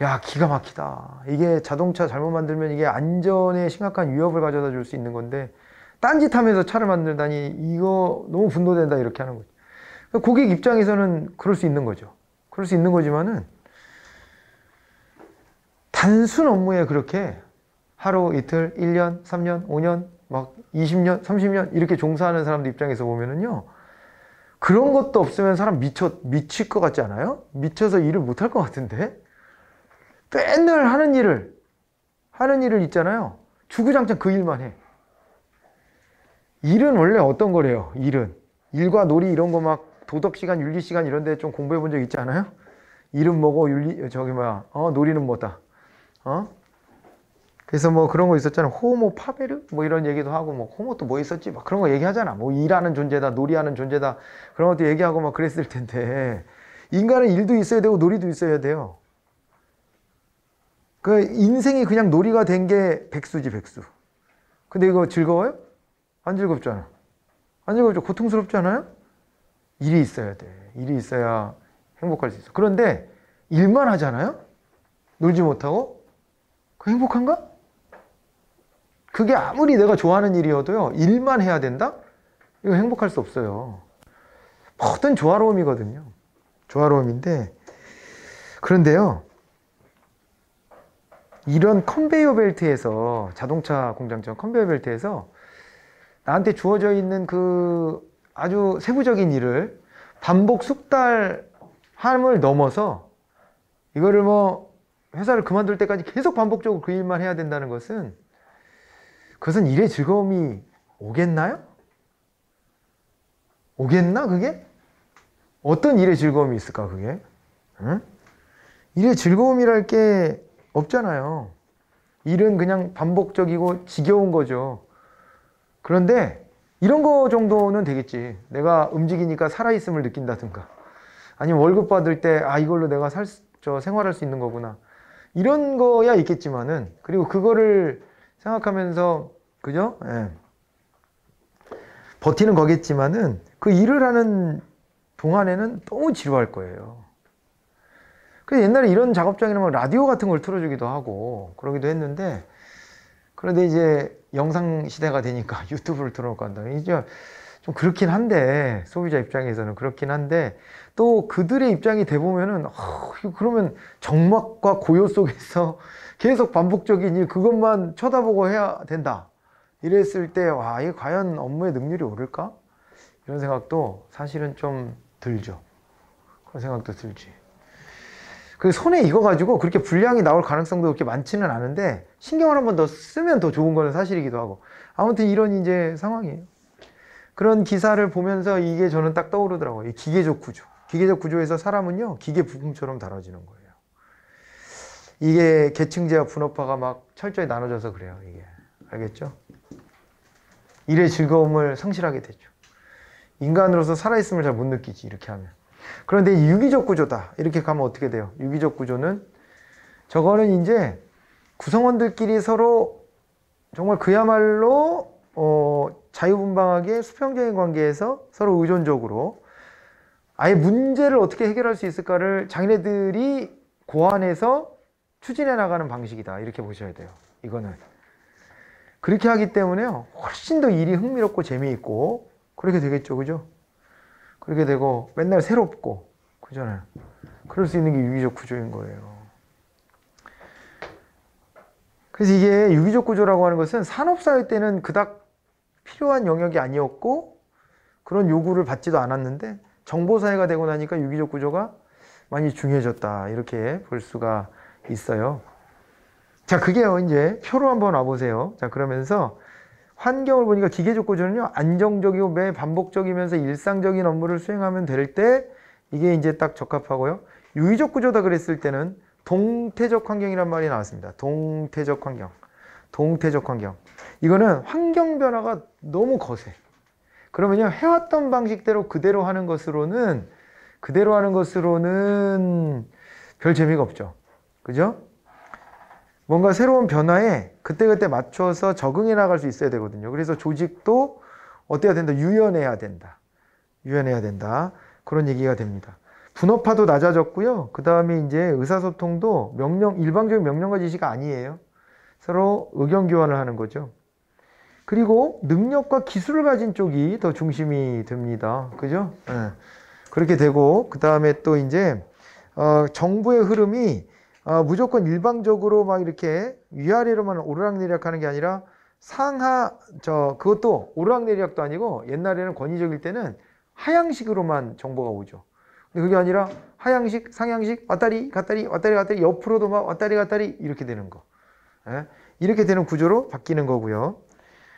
S1: 야 기가 막히다. 이게 자동차 잘못 만들면 이게 안전에 심각한 위협을 가져다 줄 수 있는 건데 딴짓하면서 차를 만들다니 이거 너무 분노된다 이렇게 하는 거죠. 그러니까 고객 입장에서는 그럴 수 있는 거죠. 그럴 수 있는 거지만은 단순 업무에 그렇게 하루, 이틀, 1년, 3년, 5년 막 20년, 30년 이렇게 종사하는 사람들 입장에서 보면은요. 그런 것도 없으면 사람 미쳐, 미칠 것 같지 않아요? 미쳐서 일을 못할 것 같은데? 맨날 하는 일을, 하는 일을 있잖아요. 주구장창 그 일만 해. 일은 원래 어떤 거래요? 일은. 일과 놀이 이런 거 막 도덕시간, 윤리시간 이런 데 좀 공부해 본 적 있지 않아요? 일은 뭐고, 윤리, 저기 뭐야, 어, 놀이는 뭐다. 어? 그래서 뭐 그런 거 있었잖아요. 호모 파베르? 뭐 이런 얘기도 하고, 뭐 호모 또 뭐 있었지? 막 그런 거 얘기하잖아. 뭐 일하는 존재다, 놀이하는 존재다. 그런 것도 얘기하고 막 그랬을 텐데. 인간은 일도 있어야 되고 놀이도 있어야 돼요. 그 인생이 그냥 놀이가 된 게 백수지, 백수. 근데 이거 즐거워요? 안 즐겁잖아. 안 즐겁죠? 고통스럽지 않아요? 일이 있어야 돼. 일이 있어야 행복할 수 있어. 그런데 일만 하잖아요? 놀지 못하고? 그 행복한가? 그게 아무리 내가 좋아하는 일이어도요, 일만 해야 된다? 이거 행복할 수 없어요. 모든 조화로움이거든요. 조화로움인데, 그런데요, 이런 컨베이어 벨트에서, 자동차 공장처럼 컨베이어 벨트에서 나한테 주어져 있는 그 아주 세부적인 일을 반복 숙달함을 넘어서 이거를 뭐 회사를 그만둘 때까지 계속 반복적으로 그 일만 해야 된다는 것은 그것은 일의 즐거움이 오겠나요? 오겠나 그게? 어떤 일의 즐거움이 있을까 그게? 응? 일의 즐거움이랄 게 없잖아요. 일은 그냥 반복적이고 지겨운 거죠. 그런데 이런 거 정도는 되겠지. 내가 움직이니까 살아있음을 느낀다든가. 아니면 월급 받을 때, 아, 이걸로 내가 살, 저 생활할 수 있는 거구나. 이런 거야 있겠지만은, 그리고 그거를 생각하면서 그죠? 예. 버티는 거겠지만은 그 일을 하는 동안에는 너무 지루할 거예요. 그래서 옛날에 이런 작업장에는 라디오 같은 걸 틀어주기도 하고 그러기도 했는데 그런데 이제 영상 시대가 되니까 유튜브를 틀어놓고 한다. 이제 좀 그렇긴 한데 소비자 입장에서는 그렇긴 한데 또 그들의 입장이 돼 보면은 어, 그러면 정막과 고요 속에서 계속 반복적인 일 그것만 쳐다보고 해야 된다. 이랬을 때 와, 이 과연 업무의 능률이 오를까? 이런 생각도 사실은 좀 들죠. 그런 생각도 들지. 그 손에 익어 가지고 그렇게 불량이 나올 가능성도 그렇게 많지는 않은데 신경을 한 번 더 쓰면 더 좋은 거는 사실이기도 하고. 아무튼 이런 이제 상황이에요. 그런 기사를 보면서 이게 저는 딱 떠오르더라고요. 기계적 구조. 기계적 구조에서 사람은요, 기계 부품처럼 다뤄지는 거예요. 이게 계층제와 분업화가 막 철저히 나눠져서 그래요. 이게 알겠죠? 일의 즐거움을 상실하게 되죠. 인간으로서 살아있음을 잘 못 느끼지 이렇게 하면. 그런데 유기적 구조다 이렇게 가면 어떻게 돼요? 유기적 구조는 저거는 이제 구성원들끼리 서로 정말 그야말로 어, 자유분방하게 수평적인 관계에서 서로 의존적으로 아예 문제를 어떻게 해결할 수 있을까를 자기네들이 고안해서 추진해 나가는 방식이다. 이렇게 보셔야 돼요. 이거는. 그렇게 하기 때문에요. 훨씬 더 일이 흥미롭고 재미있고, 그렇게 되겠죠. 그죠? 그렇게 되고, 맨날 새롭고, 그잖아요. 그럴 수 있는 게 유기적 구조인 거예요. 그래서 이게 유기적 구조라고 하는 것은 산업사회 때는 그닥 필요한 영역이 아니었고, 그런 요구를 받지도 않았는데, 정보사회가 되고 나니까 유기적 구조가 많이 중요해졌다. 이렇게 볼 수가 있어요. 자, 그게요, 이제 표로 한번 와보세요. 자, 그러면서 환경을 보니까 기계적 구조는요, 안정적이고 매 반복적이면서 일상적인 업무를 수행하면 될 때 이게 이제 딱 적합하고요. 유의적 구조다 그랬을 때는 동태적 환경이란 말이 나왔습니다. 동태적 환경. 동태적 환경. 이거는 환경 변화가 너무 거세. 그러면요, 해왔던 방식대로 그대로 하는 것으로는, 그대로 하는 것으로는 별 재미가 없죠. 그죠? 뭔가 새로운 변화에 그때그때 맞춰서 적응해 나갈 수 있어야 되거든요. 그래서 조직도 어때야 된다? 유연해야 된다. 유연해야 된다. 그런 얘기가 됩니다. 분업화도 낮아졌고요. 그 다음에 이제 의사소통도 명령, 일방적인 명령과 지시가 아니에요. 서로 의견 교환을 하는 거죠. 그리고 능력과 기술을 가진 쪽이 더 중심이 됩니다. 그죠? 네. 그렇게 되고, 그 다음에 또 이제, 어, 정부의 흐름이 어, 무조건 일방적으로 막 이렇게 위아래로만 오르락내리락 하는 게 아니라 상하 저 그것도 오르락내리락도 아니고 옛날에는 권위적일 때는 하향식으로만 정보가 오죠. 근데 그게 아니라 하향식, 상향식, 왔다리 갔다리 왔다리 갔다리 옆으로도 막 왔다리 갔다리 이렇게 되는 거. 예? 이렇게 되는 구조로 바뀌는 거고요.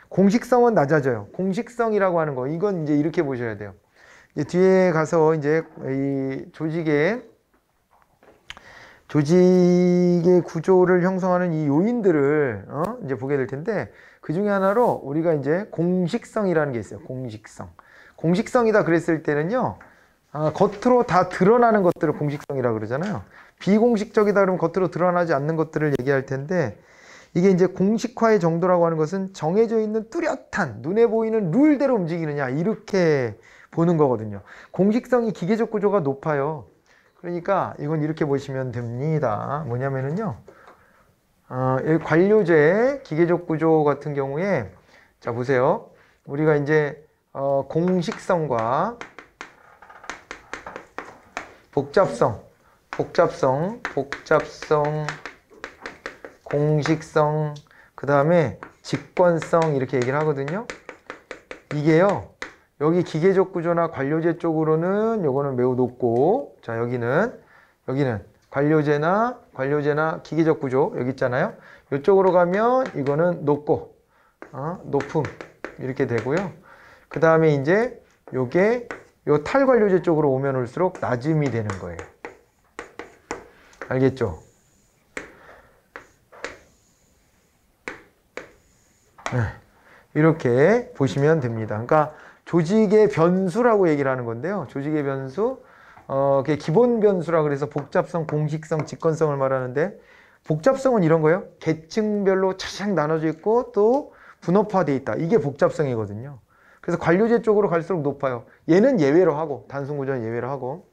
S1: 공식성은 낮아져요. 공식성이라고 하는 거. 이건 이제 이렇게 보셔야 돼요. 이제 뒤에 가서 이제 이 조직의 조직의 구조를 형성하는 이 요인들을 어? 이제 보게 될 텐데 그 중에 하나로 우리가 이제 공식성이라는 게 있어요. 공식성. 공식성이다 그랬을 때는요. 아, 겉으로 다 드러나는 것들을 공식성이라 고 그러잖아요. 비공식적이다 그러면 겉으로 드러나지 않는 것들을 얘기할 텐데 이게 이제 공식화의 정도라고 하는 것은 정해져 있는 뚜렷한 눈에 보이는 룰대로 움직이느냐 이렇게 보는 거거든요. 공식성이 기계적 구조가 높아요. 그러니까 이건 이렇게 보시면 됩니다. 뭐냐면은요. 어, 관료제 기계적 구조 같은 경우에 자 보세요. 우리가 이제 어, 공식성과 복잡성, 복잡성, 복잡성, 공식성, 그 다음에 직관성 이렇게 얘기를 하거든요. 이게요. 여기 기계적 구조나 관료제 쪽으로는 요거는 매우 높고 자 여기는 여기는 관료제나 관료제나 기계적 구조 여기 있잖아요 이쪽으로 가면 이거는 높고 어, 높음 이렇게 되고요 그 다음에 이제 요게 요 탈관료제 쪽으로 오면 올수록 낮음이 되는 거예요 알겠죠? 네. 이렇게 보시면 됩니다 그러니까 조직의 변수라고 얘기를 하는 건데요. 조직의 변수, 어, 그게 기본 변수라 그래서 복잡성, 공식성, 직건성을 말하는데 복잡성은 이런 거예요. 계층별로 차착 나눠져 있고 또 분업화돼 있다. 이게 복잡성이거든요. 그래서 관료제 쪽으로 갈수록 높아요. 얘는 예외로 하고 단순구조는 예외로 하고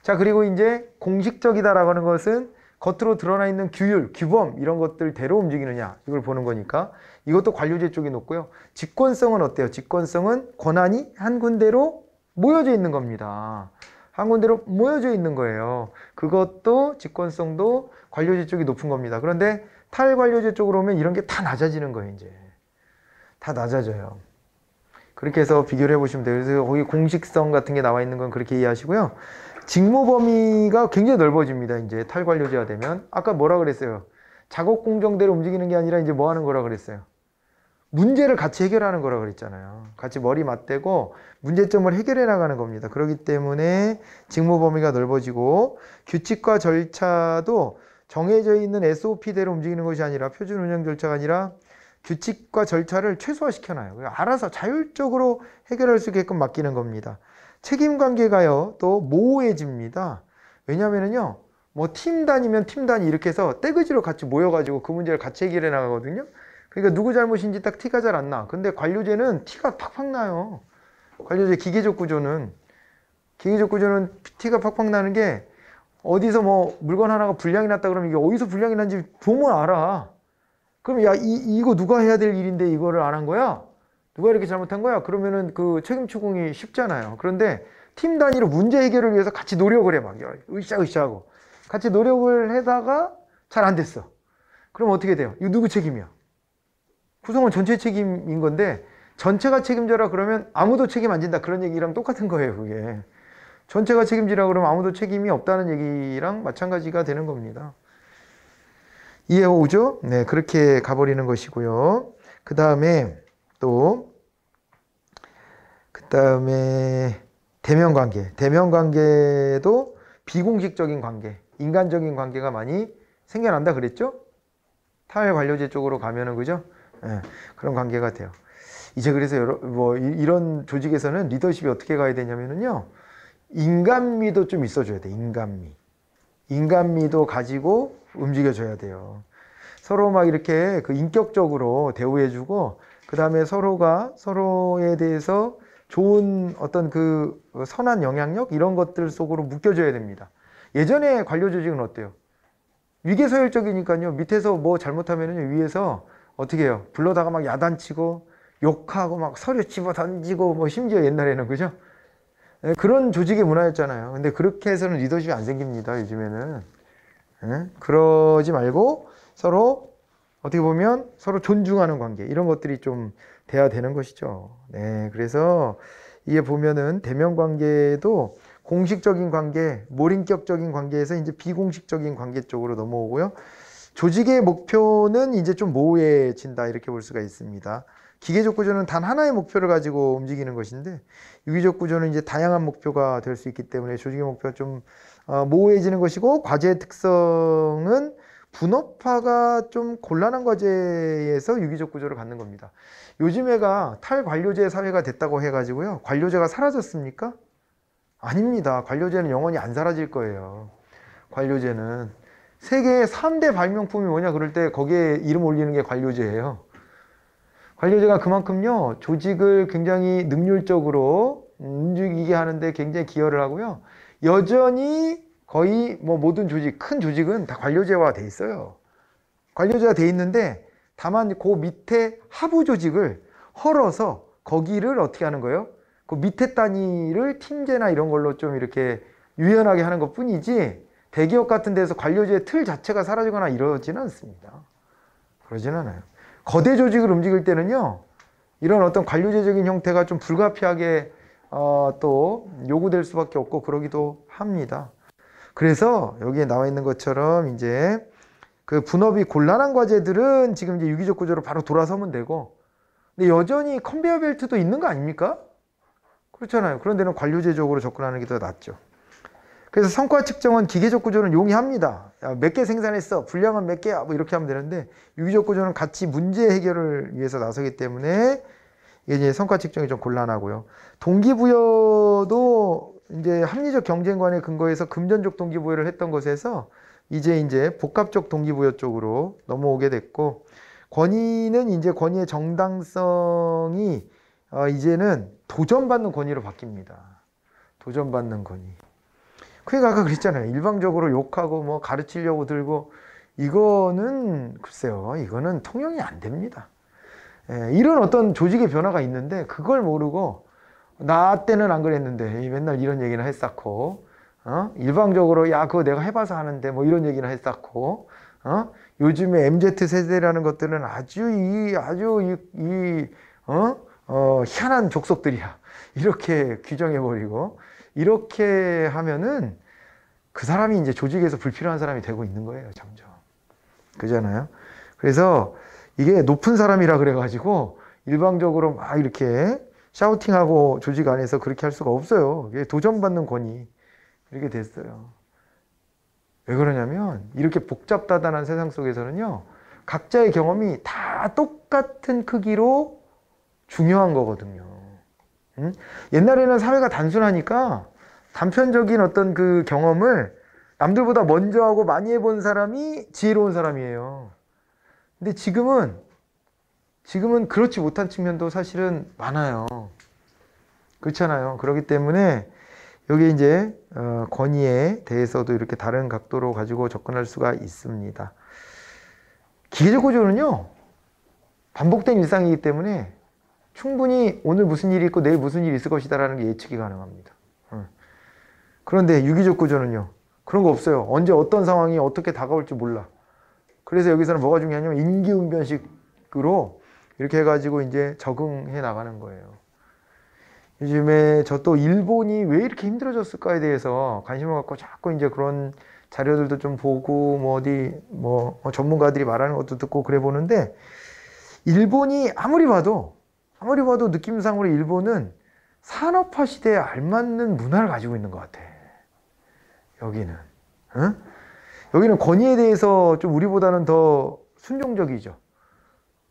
S1: 자 그리고 이제 공식적이다라고 하는 것은 겉으로 드러나 있는 규율, 규범 이런 것들대로 움직이느냐 이걸 보는 거니까 이것도 관료제 쪽이 높고요. 직권성은 어때요? 직권성은 권한이 한 군데로 모여져 있는 겁니다. 한 군데로 모여져 있는 거예요. 그것도 직권성도 관료제 쪽이 높은 겁니다. 그런데 탈관료제 쪽으로 오면 이런 게 다 낮아지는 거예요, 이제. 다 낮아져요. 그렇게 해서 비교를 해보시면 돼요. 그래서 거기 공식성 같은 게 나와 있는 건 그렇게 이해하시고요. 직무 범위가 굉장히 넓어집니다. 이제 탈관료제가 되면. 아까 뭐라 그랬어요? 작업 공정대로 움직이는 게 아니라 이제 뭐 하는 거라 그랬어요? 문제를 같이 해결하는 거라 그랬잖아요. 같이 머리 맞대고 문제점을 해결해 나가는 겁니다. 그렇기 때문에 직무 범위가 넓어지고 규칙과 절차도 정해져 있는 SOP대로 움직이는 것이 아니라 표준 운영 절차가 아니라 규칙과 절차를 최소화시켜놔요. 알아서 자율적으로 해결할 수 있게끔 맡기는 겁니다. 책임 관계가요, 또 모호해집니다. 왜냐면은요, 뭐 팀 단위면 팀 단위 이렇게 해서 떼그지로 같이 모여가지고 그 문제를 같이 해결해 나가거든요. 그러니까 누구 잘못인지 딱 티가 잘 안 나. 근데 관료제는 티가 팍팍 나요. 관료제 기계적 구조는 기계적 구조는 티가 팍팍 나는 게 어디서 뭐 물건 하나가 불량이 났다 그러면 이게 어디서 불량이 난지 보면 알아. 그럼 야 이, 이거 누가 해야 될 일인데 이거를 안 한 거야? 누가 이렇게 잘못한 거야? 그러면은 그 책임 추궁이 쉽잖아요. 그런데 팀 단위로 문제 해결을 위해서 같이 노력을 해막 으쌰으쌰하고 같이 노력을 해다가 잘 안 됐어. 그럼 어떻게 돼요? 이거 누구 책임이야? 구성원 전체 책임인 건데 전체가 책임져라 그러면 아무도 책임 안 진다 그런 얘기랑 똑같은 거예요 그게 전체가 책임지라 그러면 아무도 책임이 없다는 얘기랑 마찬가지가 되는 겁니다 이해 오죠? 네 그렇게 가버리는 것이고요 그 다음에 또그 다음에 대면 관계 대면 관계도 비공식적인 관계 인간적인 관계가 많이 생겨난다 그랬죠? 타회 관료제 쪽으로 가면은 그죠? 예, 그런 관계가 돼요. 이제 그래서 여러, 뭐 이런 조직에서는 리더십이 어떻게 가야 되냐면요 인간미도 좀 있어줘야 돼. 인간미. 인간미도 가지고 움직여줘야 돼요. 서로 막 이렇게 그 인격적으로 대우해주고 그 다음에 서로가 서로에 대해서 좋은 어떤 그 선한 영향력 이런 것들 속으로 묶여줘야 됩니다. 예전에 관료 조직은 어때요? 위계서열적이니까요. 밑에서 뭐 잘못하면은 위에서 어떻게 해요? 불러다가 막 야단치고 욕하고 막 서류 집어 던지고 뭐 심지어 옛날에는 그죠? 예, 그런 조직의 문화였잖아요. 근데 그렇게 해서는 리더십이 안 생깁니다. 요즘에는 네? 그러지 말고 서로 어떻게 보면 서로 존중하는 관계 이런 것들이 좀 돼야 되는 것이죠. 네, 그래서 이게 보면은 대면 관계도 공식적인 관계, 몰인격적인 관계에서 이제 비공식적인 관계 쪽으로 넘어오고요. 조직의 목표는 이제 좀 모호해진다 이렇게 볼 수가 있습니다. 기계적 구조는 단 하나의 목표를 가지고 움직이는 것인데 유기적 구조는 이제 다양한 목표가 될 수 있기 때문에 조직의 목표가 좀 어, 모호해지는 것이고 과제의 특성은 분업화가 좀 곤란한 과제에서 유기적 구조를 갖는 겁니다. 요즘 에가 탈관료제 사회가 됐다고 해가지고요. 관료제가 사라졌습니까? 아닙니다. 관료제는 영원히 안 사라질 거예요. 관료제는 세계의 3대 발명품이 뭐냐 그럴 때 거기에 이름 올리는 게 관료제예요. 관료제가 그만큼요 조직을 굉장히 능률적으로 움직이게 하는데 굉장히 기여를 하고요. 여전히 거의 뭐 모든 조직 큰 조직은 다 관료제화 돼 있어요. 관료제화 돼 있는데 다만 그 밑에 하부 조직을 헐어서 거기를 어떻게 하는 거예요? 그 밑에 단위를 팀제나 이런 걸로 좀 이렇게 유연하게 하는 것 뿐이지 대기업 같은 데서 관료제의 틀 자체가 사라지거나 이러지는 않습니다. 그러지는 않아요. 거대 조직을 움직일 때는요, 이런 어떤 관료제적인 형태가 좀 불가피하게 어, 또 요구될 수밖에 없고 그러기도 합니다. 그래서 여기에 나와 있는 것처럼 이제 그 분업이 곤란한 과제들은 지금 이제 유기적 구조로 바로 돌아서면 되고, 근데 여전히 컨베이어 벨트도 있는 거 아닙니까? 그렇잖아요. 그런 데는 관료제적으로 접근하는 게 더 낫죠. 그래서 성과 측정은 기계적 구조는 용이합니다. 몇 개 생산했어, 분량은 몇 개야, 뭐 이렇게 하면 되는데 유기적 구조는 같이 문제 해결을 위해서 나서기 때문에 이제 성과 측정이 좀 곤란하고요. 동기부여도 이제 합리적 경쟁관의 근거에서 금전적 동기부여를 했던 것에서 이제 이제 복합적 동기부여 쪽으로 넘어오게 됐고 권위는 이제 권위의 정당성이 어 이제는 도전받는 권위로 바뀝니다. 도전받는 권위. 그러니까 아까 그랬잖아요. 일방적으로 욕하고 뭐 가르치려고 들고 이거는 글쎄요. 이거는 통용이 안 됩니다. 예, 이런 어떤 조직의 변화가 있는데 그걸 모르고 나 때는 안 그랬는데 맨날 이런 얘기나 했었고 어? 일방적으로 야 그거 내가 해봐서 하는데 뭐 이런 얘기나 했었고 어? 요즘에 MZ 세대라는 것들은 아주 이 아주 이, 이 어? 어, 희한한 족속들이야. 이렇게 규정해버리고 이렇게 하면은 그 사람이 이제 조직에서 불필요한 사람이 되고 있는 거예요, 점점. 그잖아요. 그래서 이게 높은 사람이라 그래가지고 일방적으로 막 이렇게 샤우팅하고 조직 안에서 그렇게 할 수가 없어요. 이게 도전받는 권위. 이렇게 됐어요. 왜 그러냐면 이렇게 복잡다단한 세상 속에서는요. 각자의 경험이 다 똑같은 크기로 중요한 거거든요. 옛날에는 사회가 단순하니까 단편적인 어떤 그 경험을 남들보다 먼저 하고 많이 해본 사람이 지혜로운 사람이에요. 근데 지금은 지금은 그렇지 못한 측면도 사실은 많아요. 그렇잖아요. 그렇기 때문에 여기 이제 어, 권위에 대해서도 이렇게 다른 각도로 가지고 접근할 수가 있습니다. 기계적 구조는요 반복된 일상이기 때문에 충분히 오늘 무슨 일이 있고 내일 무슨 일이 있을 것이다라는 게 예측이 가능합니다. 그런데 유기적 구조는요. 그런 거 없어요. 언제 어떤 상황이 어떻게 다가올지 몰라. 그래서 여기서는 뭐가 중요하냐면 인기응변식으로 이렇게 해가지고 이제 적응해 나가는 거예요. 요즘에 저 또 일본이 왜 이렇게 힘들어졌을까에 대해서 관심을 갖고 자꾸 이제 그런 자료들도 좀 보고 뭐 어디 뭐, 뭐 전문가들이 말하는 것도 듣고 그래 보는데 일본이 아무리 봐도 아무리 봐도 느낌상으로 일본은 산업화 시대에 알맞는 문화를 가지고 있는 것 같아. 여기는. 응? 여기는 권위에 대해서 좀 우리보다는 더 순종적이죠.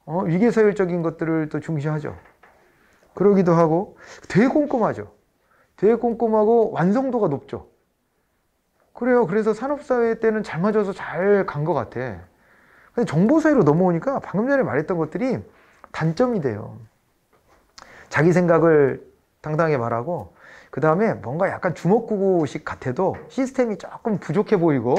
S1: 어? 위계서열적인 것들을 또 중시하죠. 그러기도 하고 되게 꼼꼼하죠. 되게 꼼꼼하고 완성도가 높죠. 그래요. 그래서 산업사회 때는 잘 맞아서 잘 간 것 같아. 근데 정보사회로 넘어오니까 방금 전에 말했던 것들이 단점이 돼요. 자기 생각을 당당히 말하고 그 다음에 뭔가 약간 주먹구구식 같아도 시스템이 조금 부족해 보이고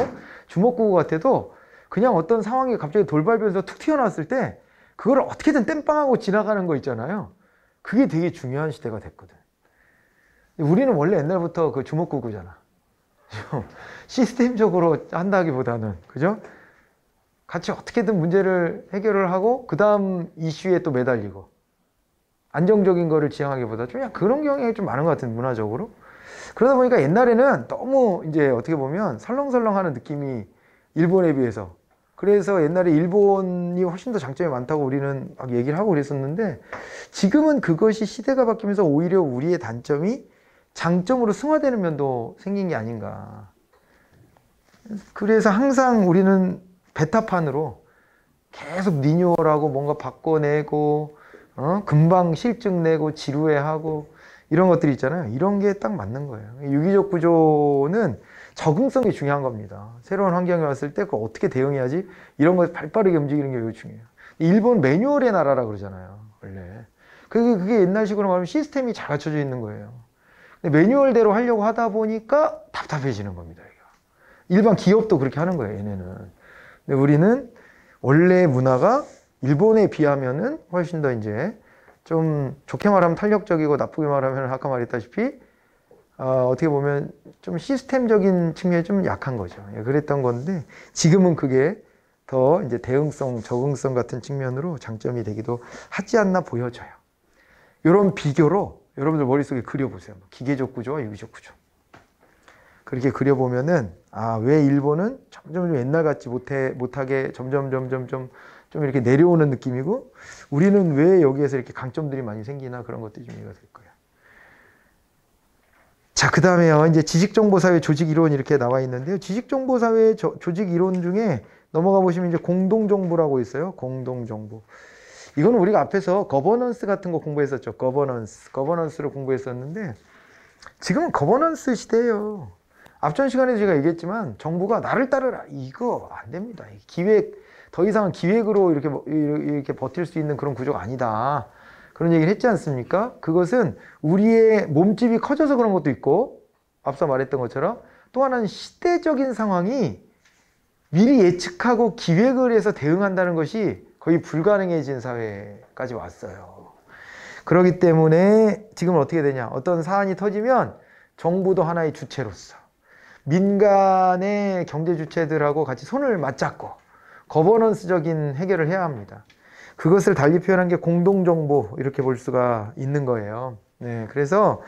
S1: 주먹구구 같아도 그냥 어떤 상황이 갑자기 돌발변수서툭 튀어나왔을 때 그걸 어떻게든 땜빵하고 지나가는 거 있잖아요. 그게 되게 중요한 시대가 됐거든. 우리는 원래 옛날부터 그 주먹구구잖아. 시스템적으로 한다기보다는 그죠? 같이 어떻게든 문제를 해결을 하고 그 다음 이슈에 또 매달리고 안정적인 거를 지향하기보다 좀 그런 경향이 좀 많은 것 같은 문화적으로 그러다 보니까 옛날에는 너무 이제 어떻게 보면 설렁설렁하는 느낌이 일본에 비해서 그래서 옛날에 일본이 훨씬 더 장점이 많다고 우리는 막 얘기를 하고 그랬었는데 지금은 그것이 시대가 바뀌면서 오히려 우리의 단점이 장점으로 승화되는 면도 생긴 게 아닌가 그래서 항상 우리는 베타판으로 계속 리뉴얼하고 뭔가 바꿔내고 어? 금방 실증 내고 지루해하고 이런 것들이 있잖아요. 이런 게 딱 맞는 거예요. 유기적 구조는 적응성이 중요한 겁니다. 새로운 환경에 왔을 때 그걸 어떻게 대응해야지 이런 걸 발빠르게 움직이는 게 중요해요. 일본 매뉴얼의 나라라 그러잖아요. 원래. 그게, 그게 옛날식으로 말하면 시스템이 잘 갖춰져 있는 거예요. 근데 매뉴얼대로 하려고 하다 보니까 답답해지는 겁니다. 일반 기업도 그렇게 하는 거예요. 얘네는. 근데 우리는 원래 문화가 일본에 비하면은 훨씬 더 이제 좀 좋게 말하면 탄력적이고 나쁘게 말하면 아까 말했다시피 어, 어떻게 보면 좀 시스템적인 측면이 좀 약한 거죠. 예, 그랬던 건데 지금은 그게 더 이제 대응성, 적응성 같은 측면으로 장점이 되기도 하지 않나 보여져요. 이런 비교로 여러분들 머릿속에 그려보세요. 뭐 기계적 구조와 유기적 구조. 그렇게 그려보면은 아왜 일본은 점점 옛날 같지 못해 못하게 점점 점점 점좀 이렇게 내려오는 느낌이고 우리는 왜 여기에서 이렇게 강점들이 많이 생기나 그런 것들이 좀 이해가 될 거예요. 자, 그 다음에요. 이제 지식정보사회 조직이론 이렇게 나와 있는데요. 지식정보사회 조직이론 중에 넘어가 보시면 이제 공동정보라고 있어요. 공동정보. 이건 우리가 앞에서 거버넌스 같은 거 공부했었죠. 거버넌스. 거버넌스를 공부했었는데 지금은 거버넌스 시대예요. 앞전 시간에 제가 얘기했지만 정부가 나를 따르라. 이거 안 됩니다. 기획, 더 이상 기획으로 이렇게 뭐, 이렇게 버틸 수 있는 그런 구조가 아니다. 그런 얘기를 했지 않습니까? 그것은 우리의 몸집이 커져서 그런 것도 있고 앞서 말했던 것처럼 또 하나는 시대적인 상황이 미리 예측하고 기획을 해서 대응한다는 것이 거의 불가능해진 사회까지 왔어요. 그러기 때문에 지금 어떻게 되냐? 어떤 사안이 터지면 정부도 하나의 주체로서 민간의 경제 주체들하고 같이 손을 맞잡고 거버넌스적인 해결을 해야 합니다. 그것을 달리 표현한 게 공동정보 이렇게 볼 수가 있는 거예요. 네, 그래서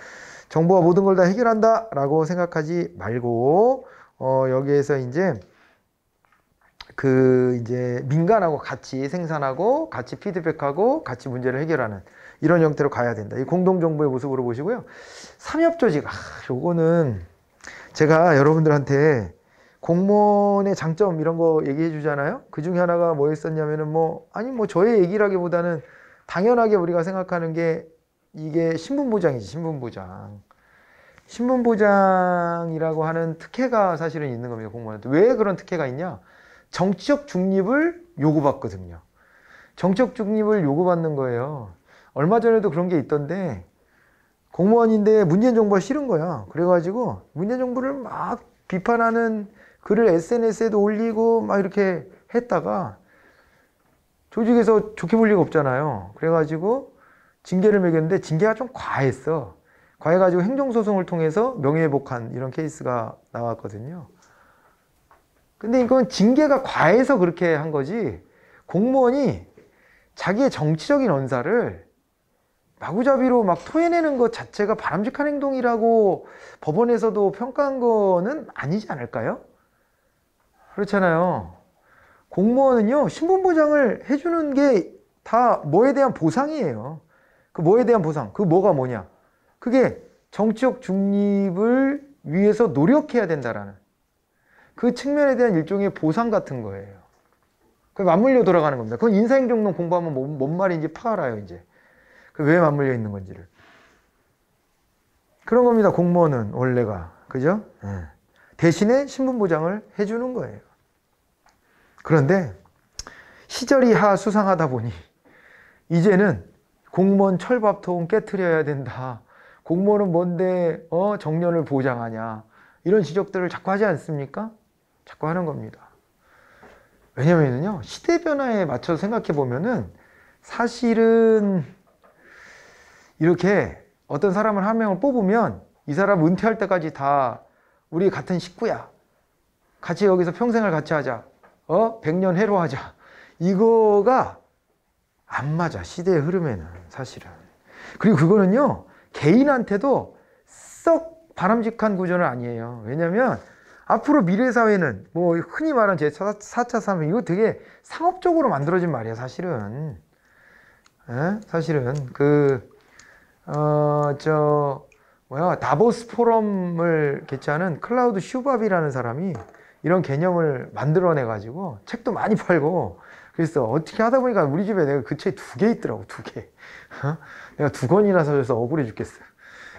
S1: 정보가 모든 걸 다 해결한다라고 생각하지 말고 어, 여기에서 이제 그 이제 민간하고 같이 생산하고 같이 피드백하고 같이 문제를 해결하는 이런 형태로 가야 된다. 이 공동 정보의 모습으로 보시고요. 삼협 조직 아, 요거는 제가 여러분들한테 공무원의 장점 이런 거 얘기해 주잖아요. 그 중에 하나가 뭐였었냐면은 뭐 아니 뭐 저의 얘기라기보다는 당연하게 우리가 생각하는 게 이게 신분보장이지 신분보장. 신분보장이라고 하는 특혜가 사실은 있는 겁니다 공무원한테 왜 그런 특혜가 있냐? 정치적 중립을 요구받거든요. 정적 치 중립을 요구받는 거예요. 얼마 전에도 그런 게 있던데 공무원인데 문재인 정부가 싫은 거야. 그래가지고 문재인 정부를 막 비판하는 글을 SNS에도 올리고 막 이렇게 했다가 조직에서 좋게 볼 리가 없잖아요. 그래가지고 징계를 매겼는데 징계가 좀 과했어. 과해가지고 행정소송을 통해서 명예회복한 이런 케이스가 나왔거든요. 근데 이건 징계가 과해서 그렇게 한 거지 공무원이 자기의 정치적인 언사를 마구잡이로 막 토해내는 것 자체가 바람직한 행동이라고 법원에서도 평가한 거는 아니지 않을까요? 그렇잖아요. 공무원은요, 신분보장을 해주는 게 다 뭐에 대한 보상이에요. 그 뭐에 대한 보상? 그 뭐가 뭐냐? 그게 정치적 중립을 위해서 노력해야 된다라는 그 측면에 대한 일종의 보상 같은 거예요. 그 맞물려 돌아가는 겁니다. 그건 인사행정론 공부하면 뭔, 뭔 말인지 파알아요, 이제. 그 왜 맞물려 있는 건지를. 그런 겁니다, 공무원은 원래가. 그죠? 네. 대신에 신분보장을 해주는 거예요. 그런데 시절이 하 수상하다 보니 이제는 공무원 철밥통 깨트려야 된다. 공무원은 뭔데 어 정년을 보장하냐 이런 지적들을 자꾸 하지 않습니까? 자꾸 하는 겁니다. 왜냐면요 은 시대 변화에 맞춰서 생각해 보면은 사실은 이렇게 어떤 사람을 한 명을 뽑으면 이 사람 은퇴할 때까지 다 우리 같은 식구야. 같이 여기서 평생을 같이 하자. 어? 100년 해로 하자. 이거가 안 맞아. 시대의 흐름에는 사실은. 그리고 그거는요. 개인한테도 썩 바람직한 구조는 아니에요. 왜냐면 앞으로 미래 사회는 뭐 흔히 말하는 제4차 4차 산업 이거 되게 상업적으로 만들어진 말이야, 사실은. 에? 예? 사실은 그 어, 저 뭐야? 다보스 포럼을 개최하는 클라우드 슈밥이라는 사람이 이런 개념을 만들어내 가지고 책도 많이 팔고 그래서 어떻게 하다 보니까 우리 집에 내가 그 책이 두 개 있더라고 두 개. 어? 내가 두 권이나 사줘서 억울해 죽겠어.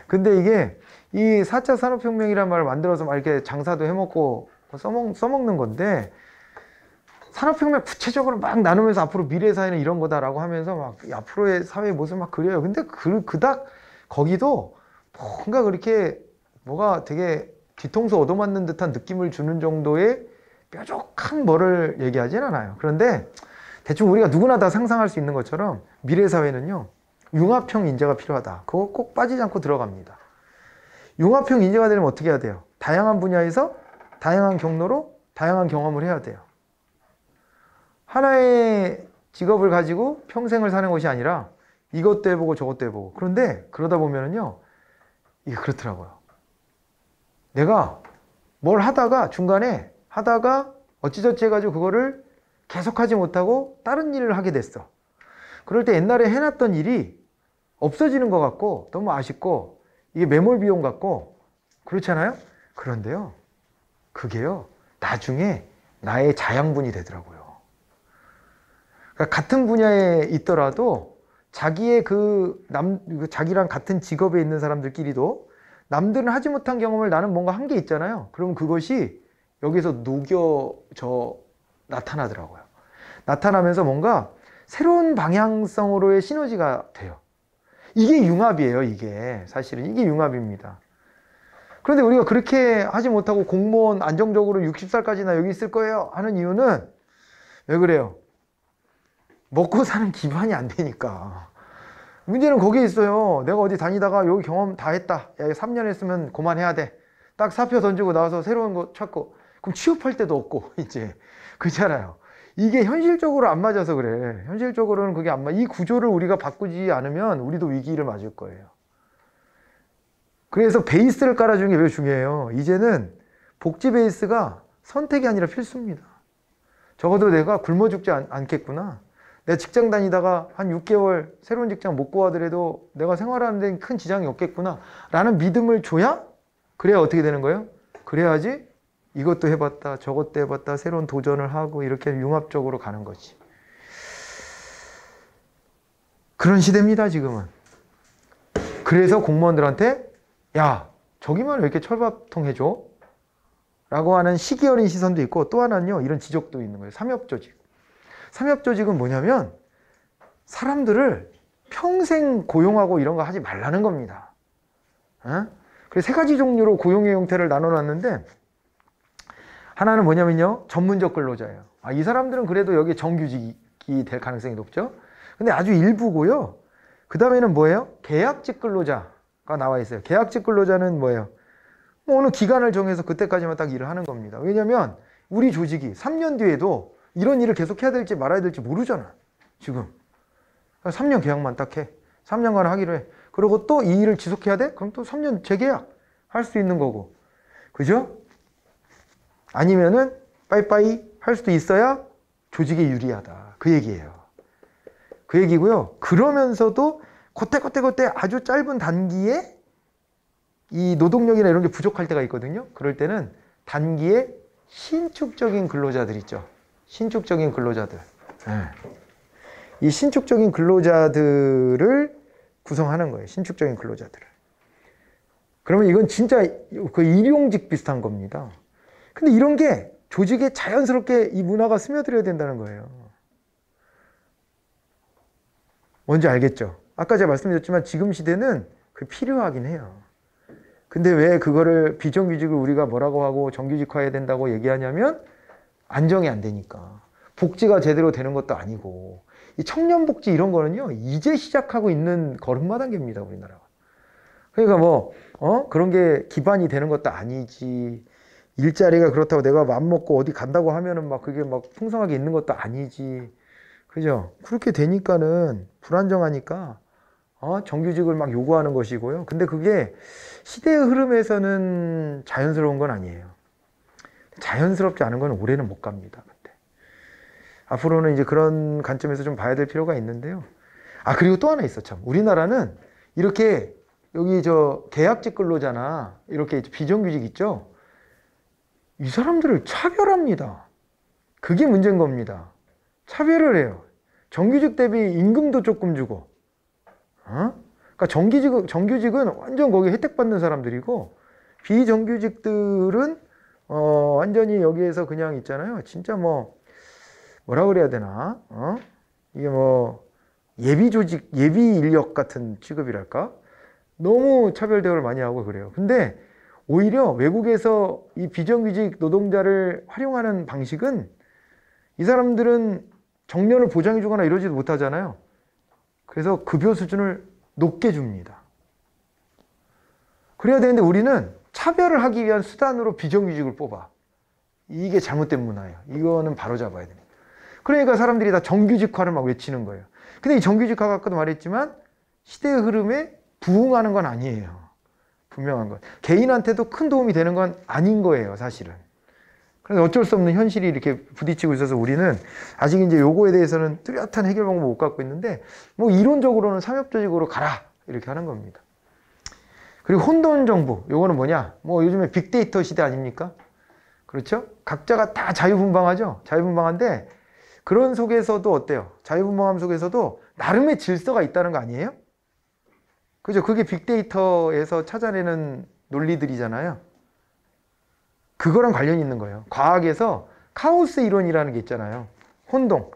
S1: 근데 이게 이 4차 산업혁명이란 말을 만들어서 막 이렇게 장사도 해먹고 써먹, 써먹는 건데 산업혁명 구체적으로 막 나누면서 앞으로 미래 사회는 이런 거다라고 하면서 막 앞으로의 사회 모습 을막 그려요. 근데 그, 그닥 거기도 뭔가 그렇게 뭐가 되게 뒤통수 얻어맞는 듯한 느낌을 주는 정도의 뾰족한 뭐를 얘기하진 않아요. 그런데 대충 우리가 누구나 다 상상할 수 있는 것처럼 미래 사회는요. 융합형 인재가 필요하다. 그거 꼭 빠지지 않고 들어갑니다. 융합형 인재가 되려면 어떻게 해야 돼요? 다양한 분야에서 다양한 경로로 다양한 경험을 해야 돼요. 하나의 직업을 가지고 평생을 사는 것이 아니라 이것도 해보고 저것도 해보고. 그런데 그러다 보면은요, 이게 그렇더라고요. 내가 뭘 하다가 중간에 하다가 어찌저찌 해가지고 그거를 계속하지 못하고 다른 일을 하게 됐어. 그럴 때 옛날에 해놨던 일이 없어지는 것 같고 너무 아쉽고 이게 매몰 비용 같고 그렇잖아요? 그런데요. 그게요. 나중에 나의 자양분이 되더라고요. 그러니까 같은 분야에 있더라도 자기의 그 남, 그 자기랑 같은 직업에 있는 사람들끼리도 남들은 하지 못한 경험을 나는 뭔가 한 게 있잖아요. 그럼 그것이 여기서 녹여져 나타나더라고요. 나타나면서 뭔가 새로운 방향성으로의 시너지가 돼요. 이게 융합이에요, 이게. 사실은 이게 융합입니다. 그런데 우리가 그렇게 하지 못하고 공무원 안정적으로 60살까지나 여기 있을 거예요 하는 이유는 왜 그래요? 먹고 사는 기반이 안 되니까. 문제는 거기에 있어요. 내가 어디 다니다가 여기 경험 다 했다. 야, 3년 했으면 그만해야 돼. 딱 사표 던지고 나와서 새로운 거 찾고. 그럼 취업할 때도 없고, 이제. 그렇잖아요. 이게 현실적으로 안 맞아서 그래. 현실적으로는 그게 안 맞, 이 구조를 우리가 바꾸지 않으면 우리도 위기를 맞을 거예요. 그래서 베이스를 깔아주는 게왜 중요해요? 이제는 복지 베이스가 선택이 아니라 필수입니다. 적어도 내가 굶어 죽지 않, 않겠구나. 내가 직장 다니다가 한 6개월 새로운 직장 못 구하더라도 내가 생활하는 데는 큰 지장이 없겠구나 라는 믿음을 줘야 그래야 어떻게 되는 거예요? 그래야지 이것도 해봤다 저것도 해봤다 새로운 도전을 하고 이렇게 융합적으로 가는 거지 그런 시대입니다 지금은 그래서 공무원들한테 야 저기만 왜 이렇게 철밥통 해줘? 라고 하는 시기어린 시선도 있고 또 하나는요 이런 지적도 있는 거예요 삼엽조직 삼업조직은 뭐냐면 사람들을 평생 고용하고 이런 거 하지 말라는 겁니다. 어? 그래서 세 가지 종류로 고용의 형태를 나눠놨는데 하나는 뭐냐면요. 전문적 근로자예요. 아, 이 사람들은 그래도 여기 정규직이 될 가능성이 높죠. 근데 아주 일부고요. 그 다음에는 뭐예요? 계약직 근로자가 나와 있어요. 계약직 근로자는 뭐예요? 뭐 어느 기간을 정해서 그때까지만 딱 일을 하는 겁니다. 왜냐면 하 우리 조직이 3년 뒤에도 이런 일을 계속 해야 될지 말아야 될지 모르잖아. 지금. 3년 그러니까 계약만 딱 해. 3년간 하기로 해. 그리고 또 이 일을 지속해야 돼? 그럼 또 3년 재계약 할 수 있는 거고. 그죠? 아니면은 빠이빠이 할 수도 있어야 조직에 유리하다. 그 얘기예요. 그 얘기고요. 그러면서도 고때고때고때 아주 짧은 단기에 이 노동력이나 이런 게 부족할 때가 있거든요. 그럴 때는 단기에 신축적인 근로자들 있죠. 신축적인 근로자들. 예. 이 신축적인 근로자들을 구성하는 거예요. 신축적인 근로자들을. 그러면 이건 진짜 그 일용직 비슷한 겁니다. 근데 이런 게 조직에 자연스럽게 이 문화가 스며들어야 된다는 거예요. 뭔지 알겠죠? 아까 제가 말씀드렸지만 지금 시대는 그 필요하긴 해요. 근데 왜 그거를 비정규직을 우리가 뭐라고 하고 정규직화해야 된다고 얘기하냐면 안정이 안 되니까. 복지가 제대로 되는 것도 아니고. 이 청년 복지 이런 거는요, 이제 시작하고 있는 걸음마단계입니다, 우리나라가. 그러니까 뭐, 어? 그런 게 기반이 되는 것도 아니지. 일자리가 그렇다고 내가 맘 먹고 어디 간다고 하면은 막 그게 막 풍성하게 있는 것도 아니지. 그죠? 그렇게 되니까는 불안정하니까 어? 정규직을 막 요구하는 것이고요. 근데 그게 시대의 흐름에서는 자연스러운 건 아니에요. 자연스럽지 않은 건 올해는 못 갑니다. 그때. 앞으로는 이제 그런 관점에서 좀 봐야 될 필요가 있는데요. 아, 그리고 또 하나 있어, 참. 우리나라는 이렇게 여기 저 계약직 근로자나 이렇게 비정규직 있죠? 이 사람들을 차별합니다. 그게 문제인 겁니다. 차별을 해요. 정규직 대비 임금도 조금 주고, 어? 그러니까 정규직, 정규직은 완전 거기 혜택받는 사람들이고, 비정규직들은 어, 완전히 여기에서 그냥 있잖아요. 진짜 뭐, 뭐라 그래야 되나? 어? 이게 뭐, 예비 조직, 예비 인력 같은 취급이랄까? 너무 차별 대우를 많이 하고 그래요. 근데 오히려 외국에서 이 비정규직 노동자를 활용하는 방식은 이 사람들은 정년을 보장해 주거나 이러지도 못하잖아요. 그래서 급여 수준을 높게 줍니다. 그래야 되는데 우리는 차별을 하기 위한 수단으로 비정규직을 뽑아. 이게 잘못된 문화예요. 이거는 바로잡아야 됩니다. 그러니까 사람들이 다 정규직화를 막 외치는 거예요. 근데 이 정규직화가 아까도 말했지만 시대의 흐름에 부응하는 건 아니에요. 분명한 건. 개인한테도 큰 도움이 되는 건 아닌 거예요, 사실은. 그래서 어쩔 수 없는 현실이 이렇게 부딪히고 있어서 우리는 아직 이제 요거에 대해서는 뚜렷한 해결 방법을 못 갖고 있는데 뭐 이론적으로는 상업조직으로 가라. 이렇게 하는 겁니다. 그리고 혼돈 정보. 요거는 뭐냐? 뭐 요즘에 빅데이터 시대 아닙니까? 그렇죠? 각자가 다 자유분방하죠? 자유분방한데 그런 속에서도 어때요? 자유분방함 속에서도 나름의 질서가 있다는 거 아니에요? 그죠? 그게 빅데이터에서 찾아내는 논리들이잖아요. 그거랑 관련이 있는 거예요. 과학에서 카오스 이론이라는 게 있잖아요. 혼동.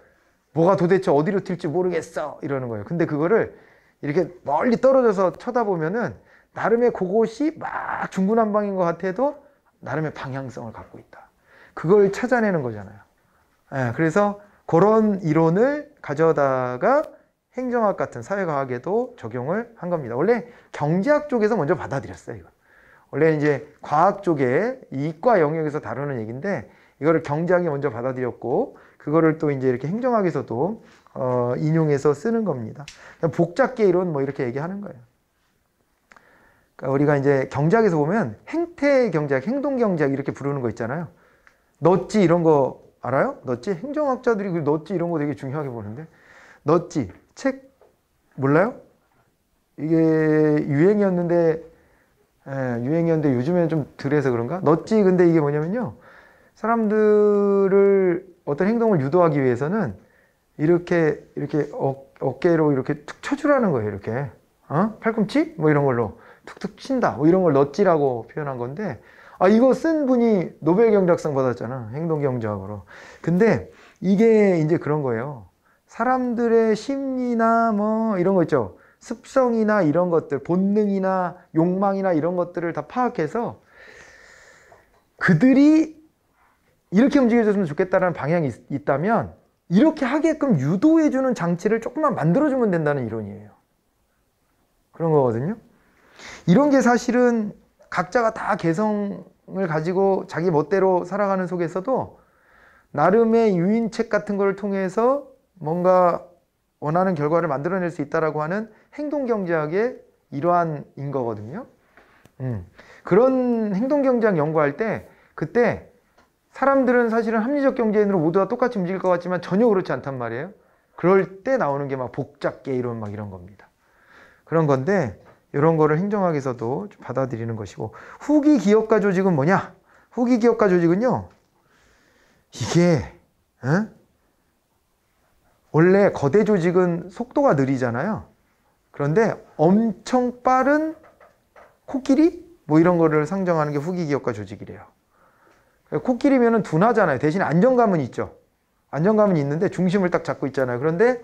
S1: 뭐가 도대체 어디로 튈지 모르겠어. 이러는 거예요. 근데 그거를 이렇게 멀리 떨어져서 쳐다보면은 나름의 그것이 막 중구난방인 것 같아도 나름의 방향성을 갖고 있다. 그걸 찾아내는 거잖아요. 예, 그래서 그런 이론을 가져다가 행정학 같은 사회과학에도 적용을 한 겁니다. 원래 경제학 쪽에서 먼저 받아들였어요. 이거. 원래 이제 과학 쪽에 이과 영역에서 다루는 얘기인데 이거를 경제학이 먼저 받아들였고 그거를 또 이제 이렇게 행정학에서도 어, 인용해서 쓰는 겁니다. 복잡계 이론 뭐 이렇게 얘기하는 거예요. 그러니까 우리가 이제 경제학에서 보면 행태 경제학, 행동 경제학 이렇게 부르는 거 있잖아요. 넛지 이런 거 알아요? 넛지 행정학자들이 그 넛지 이런 거 되게 중요하게 보는데 넛지 책 몰라요? 이게 유행이었는데 예, 유행이었는데 요즘에는 좀 덜해서 그런가? 넛지 근데 이게 뭐냐면요 사람들을 어떤 행동을 유도하기 위해서는 이렇게 이렇게 어, 어깨로 이렇게 툭 쳐주라는 거예요 이렇게 어? 팔꿈치 뭐 이런 걸로 툭툭 친다 뭐 이런 걸 넛지라고 표현한 건데 아 이거 쓴 분이 노벨 경제학상 받았잖아 행동 경제학으로 근데 이게 이제 그런 거예요 사람들의 심리나 뭐 이런 거 있죠 습성이나 이런 것들 본능이나 욕망이나 이런 것들을 다 파악해서 그들이 이렇게 움직여줬으면 좋겠다라는 방향이 있, 다면 이렇게 하게끔 유도해주는 장치를 조금만 만들어주면 된다는 이론이에요. 그런 거거든요. 이런 게 사실은 각자가 다 개성을 가지고 자기 멋대로 살아가는 속에서도 나름의 유인책 같은 걸 통해서 뭔가 원하는 결과를 만들어낼 수 있다라고 하는 행동 경제학의 일환인 거거든요. 음. 그런 행동 경제학 연구할 때 그때 사람들은 사실은 합리적 경제인으로 모두가 똑같이 움직일 것 같지만 전혀 그렇지 않단 말이에요. 그럴 때 나오는 게 막 복잡 계이론막 이런 겁니다. 그런 건데 이런 거를 행정학에서도 받아들이는 것이고 후기 기업가 조직은 뭐냐? 후기 기업가 조직은요. 이게 어? 원래 거대 조직은 속도가 느리잖아요. 그런데 엄청 빠른 코끼리 뭐 이런 거를 상정하는 게 후기 기업가 조직이래요. 코끼리면 둔하잖아요. 대신 안정감은 있죠. 안정감은 있는데 중심을 딱 잡고 있잖아요. 그런데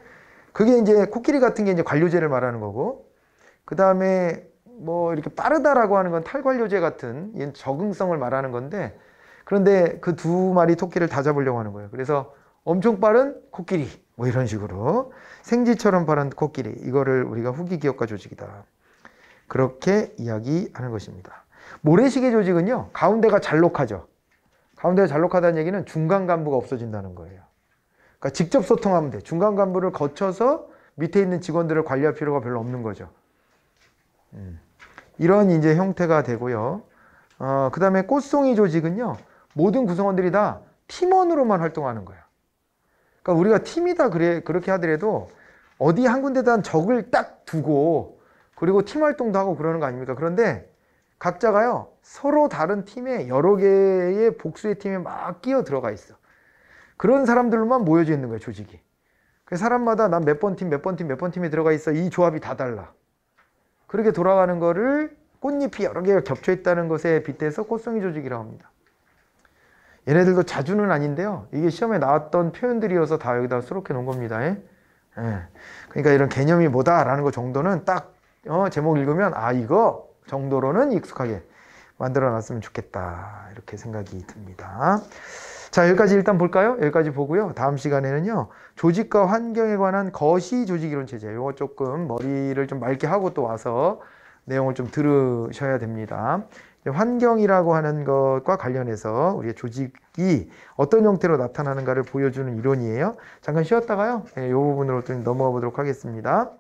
S1: 그게 이제 코끼리 같은 게 이제 관료제를 말하는 거고 그 다음에 뭐 이렇게 빠르다라고 하는 건 탈관료제 같은 적응성을 말하는 건데 그런데 그 두 마리 토끼를 다 잡으려고 하는 거예요. 그래서 엄청 빠른 코끼리 뭐 이런 식으로 생쥐처럼 빠른 코끼리 이거를 우리가 후기 기업과 조직이다. 그렇게 이야기하는 것입니다. 모래시계 조직은요 가운데가 잘록하죠. 가운데가 잘록하다는 얘기는 중간 간부가 없어진다는 거예요. 그러니까 직접 소통하면 돼. 중간 간부를 거쳐서 밑에 있는 직원들을 관리할 필요가 별로 없는 거죠. 예. 이런 이제 형태가 되고요. 어, 그 다음에 꽃송이 조직은요, 모든 구성원들이 다 팀원으로만 활동하는 거예요. 그러니까 우리가 팀이다 그래, 그렇게 하더라도 어디 한 군데다 한 적을 딱 두고 그리고 팀 활동도 하고 그러는 거 아닙니까? 그런데 각자가요, 서로 다른 팀에 여러 개의 복수의 팀에 막 끼어 들어가 있어. 그런 사람들로만 모여져 있는 거예요, 조직이. 그 사람마다 난 몇 번 팀, 몇 번 팀, 몇 번 팀에 들어가 있어. 이 조합이 다 달라. 그렇게 돌아가는 거를 꽃잎이 여러 개가 겹쳐 있다는 것에 빗대서 꽃송이 조직이라고 합니다. 얘네들도 자주는 아닌데요. 이게 시험에 나왔던 표현들이어서 다 여기다 수록해 놓은 겁니다. 예? 예. 그러니까 이런 개념이 뭐다라는 거 정도는 딱 어, 제목 읽으면 아 이거 정도로는 익숙하게 만들어 놨으면 좋겠다 이렇게 생각이 듭니다. 자, 여기까지 일단 볼까요? 여기까지 보고요. 다음 시간에는요. 조직과 환경에 관한 거시 조직 이론 체제. 요거 조금 머리를 좀 맑게 하고 또 와서 내용을 좀 들으셔야 됩니다. 환경이라고 하는 것과 관련해서 우리의 조직이 어떤 형태로 나타나는가를 보여주는 이론이에요. 잠깐 쉬었다가요. 예, 요 부분으로 좀 넘어가 보도록 하겠습니다.